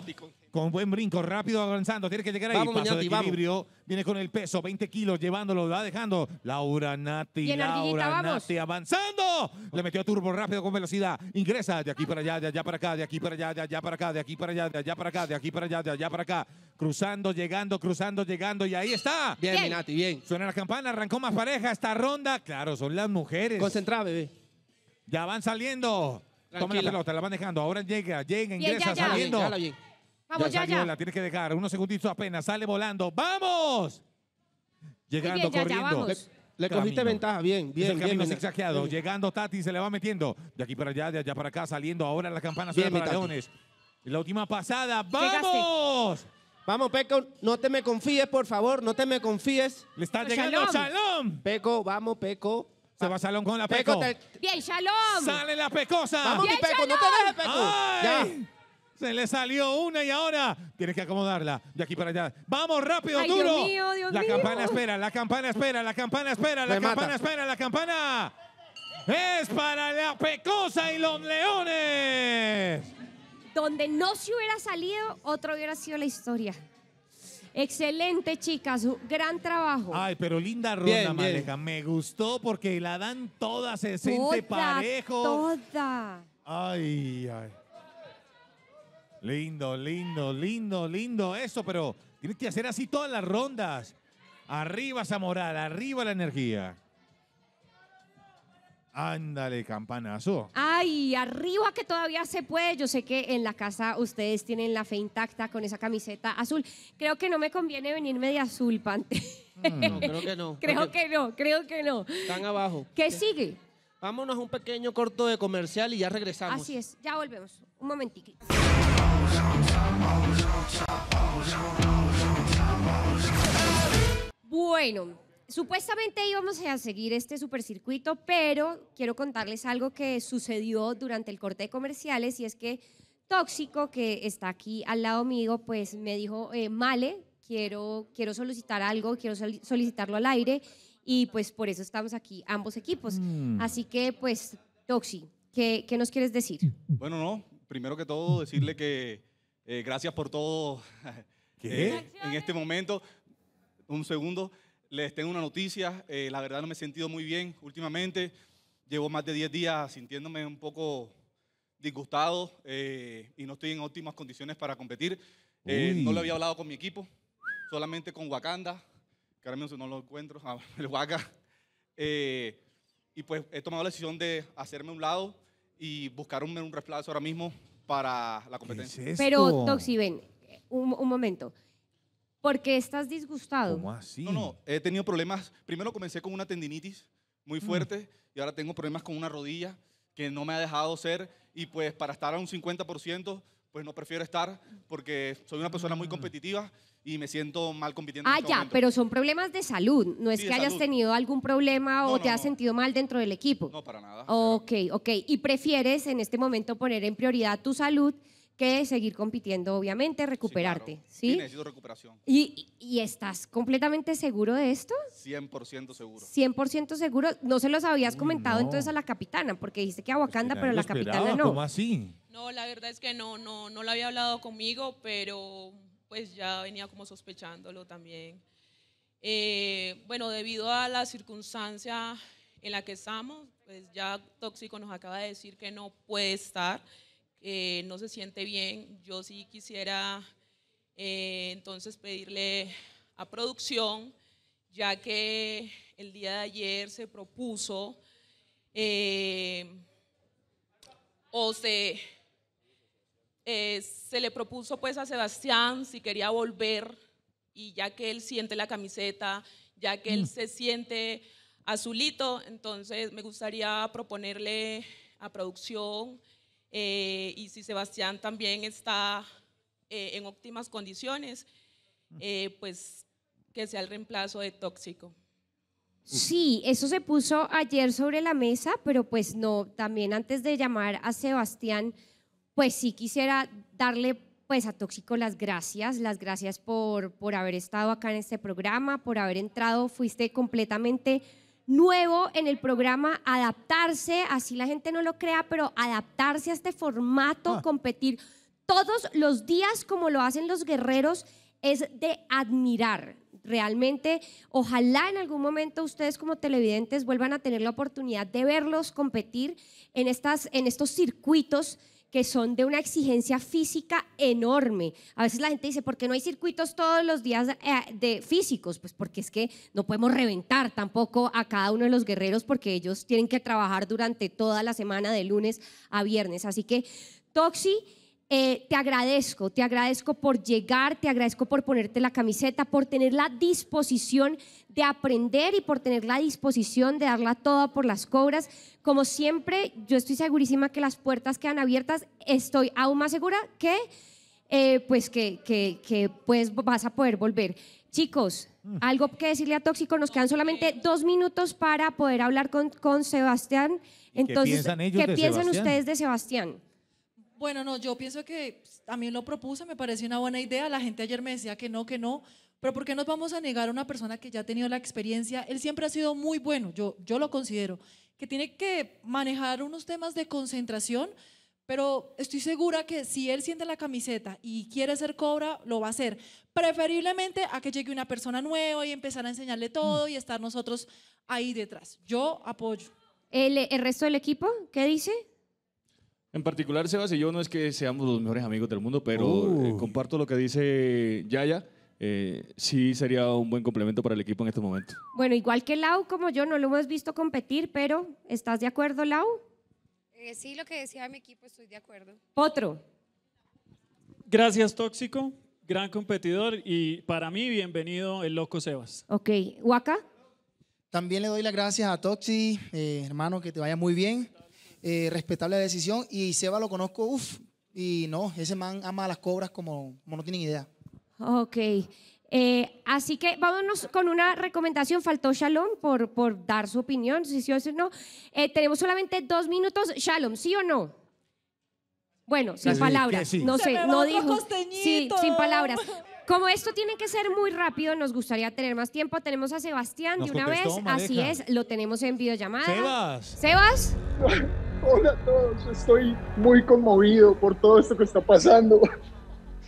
con buen brinco, rápido avanzando, tiene que llegar ahí. Paso equilibrio, viene con el peso, 20 kilos llevándolo, va dejando. Laura Nati, Laura Nati avanzando. Le metió turbo rápido con velocidad. Ingresa de aquí para allá, de allá para acá, de aquí para allá, de allá para acá, de aquí para allá, de allá para acá, de aquí para allá, de allá para acá. Cruzando, llegando, cruzando, llegando y ahí está. Bien, bien. bien. Suena la campana, arrancó más pareja esta ronda. Claro, son las mujeres. Concentrada, bebé. Ya van saliendo. Toma la pelota, la van dejando. Ahora llega, llega, ingresa, saliendo. Vamos, ya, ya, La tienes que dejar. Unos segunditos apenas. Sale volando. ¡Vamos! Llegando corriendo. Le, cogiste ventaja. Bien, bien. bien, Llegando Tati, se le va metiendo. De aquí para allá, de allá para acá, saliendo ahora la campana suena para Leones. La última pasada. ¡Vamos! Vamos, Peco, no te me confíes, por favor, no te me confíes. Le está llegando Shalom. Peco, vamos, Peco. Se va salón con la Peco. Bien, Shalom. Sale la pecosa. Vamos, no te dejes, Peco. Ay. Se le salió una y ahora tiene que acomodarla de aquí para allá. Vamos rápido, duro. la campana espera, la campana espera, la campana espera, la campana espera, la campana. Es para la pecosa y los leones. Donde no se hubiera salido, otro hubiera sido la historia. Excelente, chicas. Gran trabajo. Ay, pero linda ronda, bien, Me gustó porque la dan todas, se siente parejo. Toda. Ay, ay. Lindo, lindo, lindo, lindo. Eso, pero tienes que hacer así todas las rondas. Arriba esa arriba la energía. Ándale, campanazo. Ay, arriba que todavía se puede. Yo sé que en la casa ustedes tienen la fe intacta con esa camiseta azul. Creo que no me conviene venirme de azul, Pante. Mm. No, creo que no. creo que no, creo que no. Están abajo. ¿Qué sigue? Vámonos a un pequeño corto de comercial y ya regresamos. Así es, ya volvemos. Un momentito. Bueno, supuestamente íbamos a seguir este supercircuito, pero quiero contarles algo que sucedió durante el corte de comerciales y es que Tóxico, que está aquí al lado mío, pues me dijo, eh, Male, quiero, quiero solicitar algo, quiero solicitarlo al aire y pues por eso estamos aquí ambos equipos. Mm. Así que pues, Toxi, ¿qué, ¿qué, nos quieres decir? Bueno, no, primero que todo decirle que eh, gracias por todo. ¿Qué? Eh, en este momento, un segundo, les tengo una noticia. Eh, la verdad no me he sentido muy bien últimamente. Llevo más de 10 días sintiéndome un poco disgustado y no estoy en óptimas condiciones para competir. no lo había hablado con mi equipo, solamente con Wakanda, que ahora mismo no lo encuentro, ah, el Waka. y pues he tomado la decisión de hacerme un lado y buscar un, un reemplazo ahora mismo para la competencia. Pero, Toxi, ven, un, un momento. qué estás disgustado? ¿Cómo así? No, no, he tenido problemas. Primero comencé con una tendinitis muy mm. fuerte y ahora tengo problemas con una rodilla que no me ha dejado ser. Y pues para estar a un 50%, pues no prefiero estar porque soy una persona muy mm. competitiva y me siento mal compitiendo. Ah, en este ya, pero son problemas de salud. No es que hayas tenido algún problema o te has sentido mal dentro del equipo. No, para nada. Ok, ok. Y prefieres en este momento poner en prioridad tu salud que seguir compitiendo, obviamente, recuperarte. Sí, necesito recuperación. ¿Y, ¿Y, estás completamente seguro de esto? 100% seguro. 100% seguro. No se los habías comentado entonces a la capitana, porque dijiste que a Aguacanda, pero la capitana no. ¿Cómo así? No, la verdad es que no, no, no lo había hablado conmigo, pero pues ya venía como sospechándolo también. Eh, bueno, debido a la circunstancia en la que estamos, pues ya Tóxico nos acaba de decir que no puede estar, que no se siente bien. Yo sí quisiera eh, entonces pedirle a producción, ya que el día de ayer se propuso eh, o se eh, se le propuso pues a Sebastián si quería volver y ya que él siente la camiseta, ya que él mm. se siente azulito, entonces me gustaría proponerle a producción eh, y si Sebastián también está eh, en óptimas condiciones, mm. pues que sea el reemplazo de tóxico. Sí, eso se puso ayer sobre la mesa, pero pues no, también antes de llamar a Sebastián, pues sí quisiera darle pues a Tóxico las gracias, las gracias por, por haber estado acá en este programa, por haber entrado, fuiste completamente nuevo en el programa, adaptarse, así la gente no lo crea, pero adaptarse a este formato, ah. competir todos los días como lo hacen los guerreros, es de admirar. Realmente, ojalá en algún momento ustedes como televidentes vuelvan a tener la oportunidad de verlos competir en, estas, en estos circuitos que son de una exigencia física enorme. A veces la gente dice, ¿por qué no hay circuitos todos los días eh, de físicos? Pues porque es que no podemos reventar tampoco a cada uno de los guerreros porque ellos tienen que trabajar durante toda la semana de lunes a viernes. Así que Toxi eh, te agradezco, te agradezco por llegar, te agradezco por ponerte la camiseta, por tener la disposición de aprender y por tener la disposición de darla toda por las cobras. Como siempre, yo estoy segurísima que las puertas quedan abiertas, estoy aún más segura que, eh, pues que, que, pues vas a poder volver. Chicos, mm. algo que decirle a Tóxico, nos quedan solamente dos minutos para poder hablar con, con Sebastián. Entonces, ¿qué piensan, ustedes de Sebastián? Bueno, no, yo pienso que también lo propuse, me pareció una buena idea. La gente ayer me decía que no, que no. Pero ¿por qué nos vamos a negar a una persona que ya ha tenido la experiencia? Él siempre ha sido muy bueno, yo, yo lo considero, que tiene que manejar unos temas de concentración, pero estoy segura que si él siente la camiseta y quiere ser cobra, lo va a hacer. Preferiblemente a que llegue una persona nueva y empezar a enseñarle todo y estar nosotros ahí detrás. Yo apoyo. ¿El, el resto del equipo qué dice? En particular, Sebas y yo no es que seamos los mejores amigos del mundo, pero eh, uh. comparto lo que dice Yaya. Eh, sí sería un buen complemento para el equipo en este momento. Bueno, igual que Lau, como yo, no lo hemos visto competir, pero ¿estás de acuerdo, Lau? Eh, sí, lo que decía mi equipo, estoy de acuerdo. Potro. Gracias, Tóxico. Gran competidor y para mí, bienvenido el loco Sebas. Ok, Huaca. También le doy las gracias a Toxi, hermano, que te vaya muy bien eh, respetable decisión. Y Seba lo conozco, uff, y no, ese man ama las cobras como, como no tienen idea. Ok. Eh, así que vámonos con una recomendación. Faltó Shalom por, por dar su opinión, si sí o si no. Eh, tenemos solamente dos minutos. Shalom, ¿sí o no? Bueno, sin palabras. No sé, no dijo. Sí, sin palabras. Como esto tiene que ser muy rápido, nos gustaría tener más tiempo. Tenemos a Sebastián de una vez, así es, lo tenemos en videollamada. Sebas. Sebas. Hola a todos, estoy muy conmovido por todo esto que está pasando.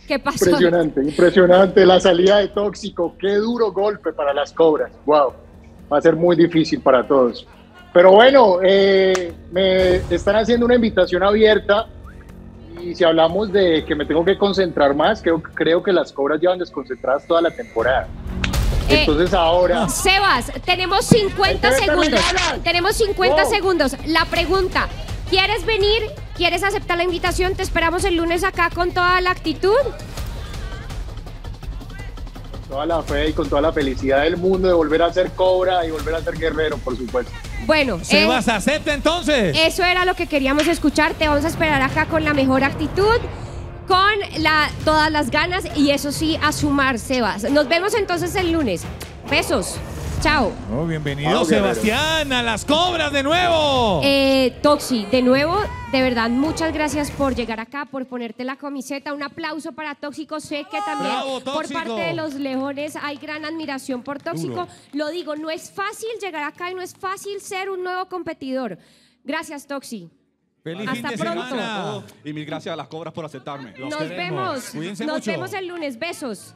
¿Qué Impresionante, impresionante la salida de Tóxico. Qué duro golpe para las cobras. Wow, va a ser muy difícil para todos. Pero bueno, eh, me están haciendo una invitación abierta y si hablamos de que me tengo que concentrar más, creo, creo que las cobras llevan desconcentradas toda la temporada. Eh, entonces ahora. Sebas, tenemos 50 segundos. Tenemos 50 segundos. La pregunta: ¿quieres venir? ¿Quieres aceptar la invitación? Te esperamos el lunes acá con toda la actitud. Con toda la fe y con toda la felicidad del mundo de volver a ser cobra y volver a ser guerrero, por supuesto. Bueno, eh, Sebas, acepta entonces. Eso era lo que queríamos escuchar. Te vamos a esperar acá con la mejor actitud con la, todas las ganas y eso sí, a sumar, Sebas. Nos vemos entonces el lunes. Besos. Chao. Oh, bienvenido, Sebastián, a las cobras de nuevo. Eh, Toxi, de nuevo, de verdad, muchas gracias por llegar acá, por ponerte la camiseta. Un aplauso para Tóxico. Sé que también por parte de los leones hay gran admiración por Tóxico. Lo digo, no es fácil llegar acá y no es fácil ser un nuevo competidor. Gracias, Toxi. Feliz Hasta fin de pronto. semana. Oh, y mil gracias a las cobras por aceptarme. Nos vemos. Nos vemos el lunes. Besos.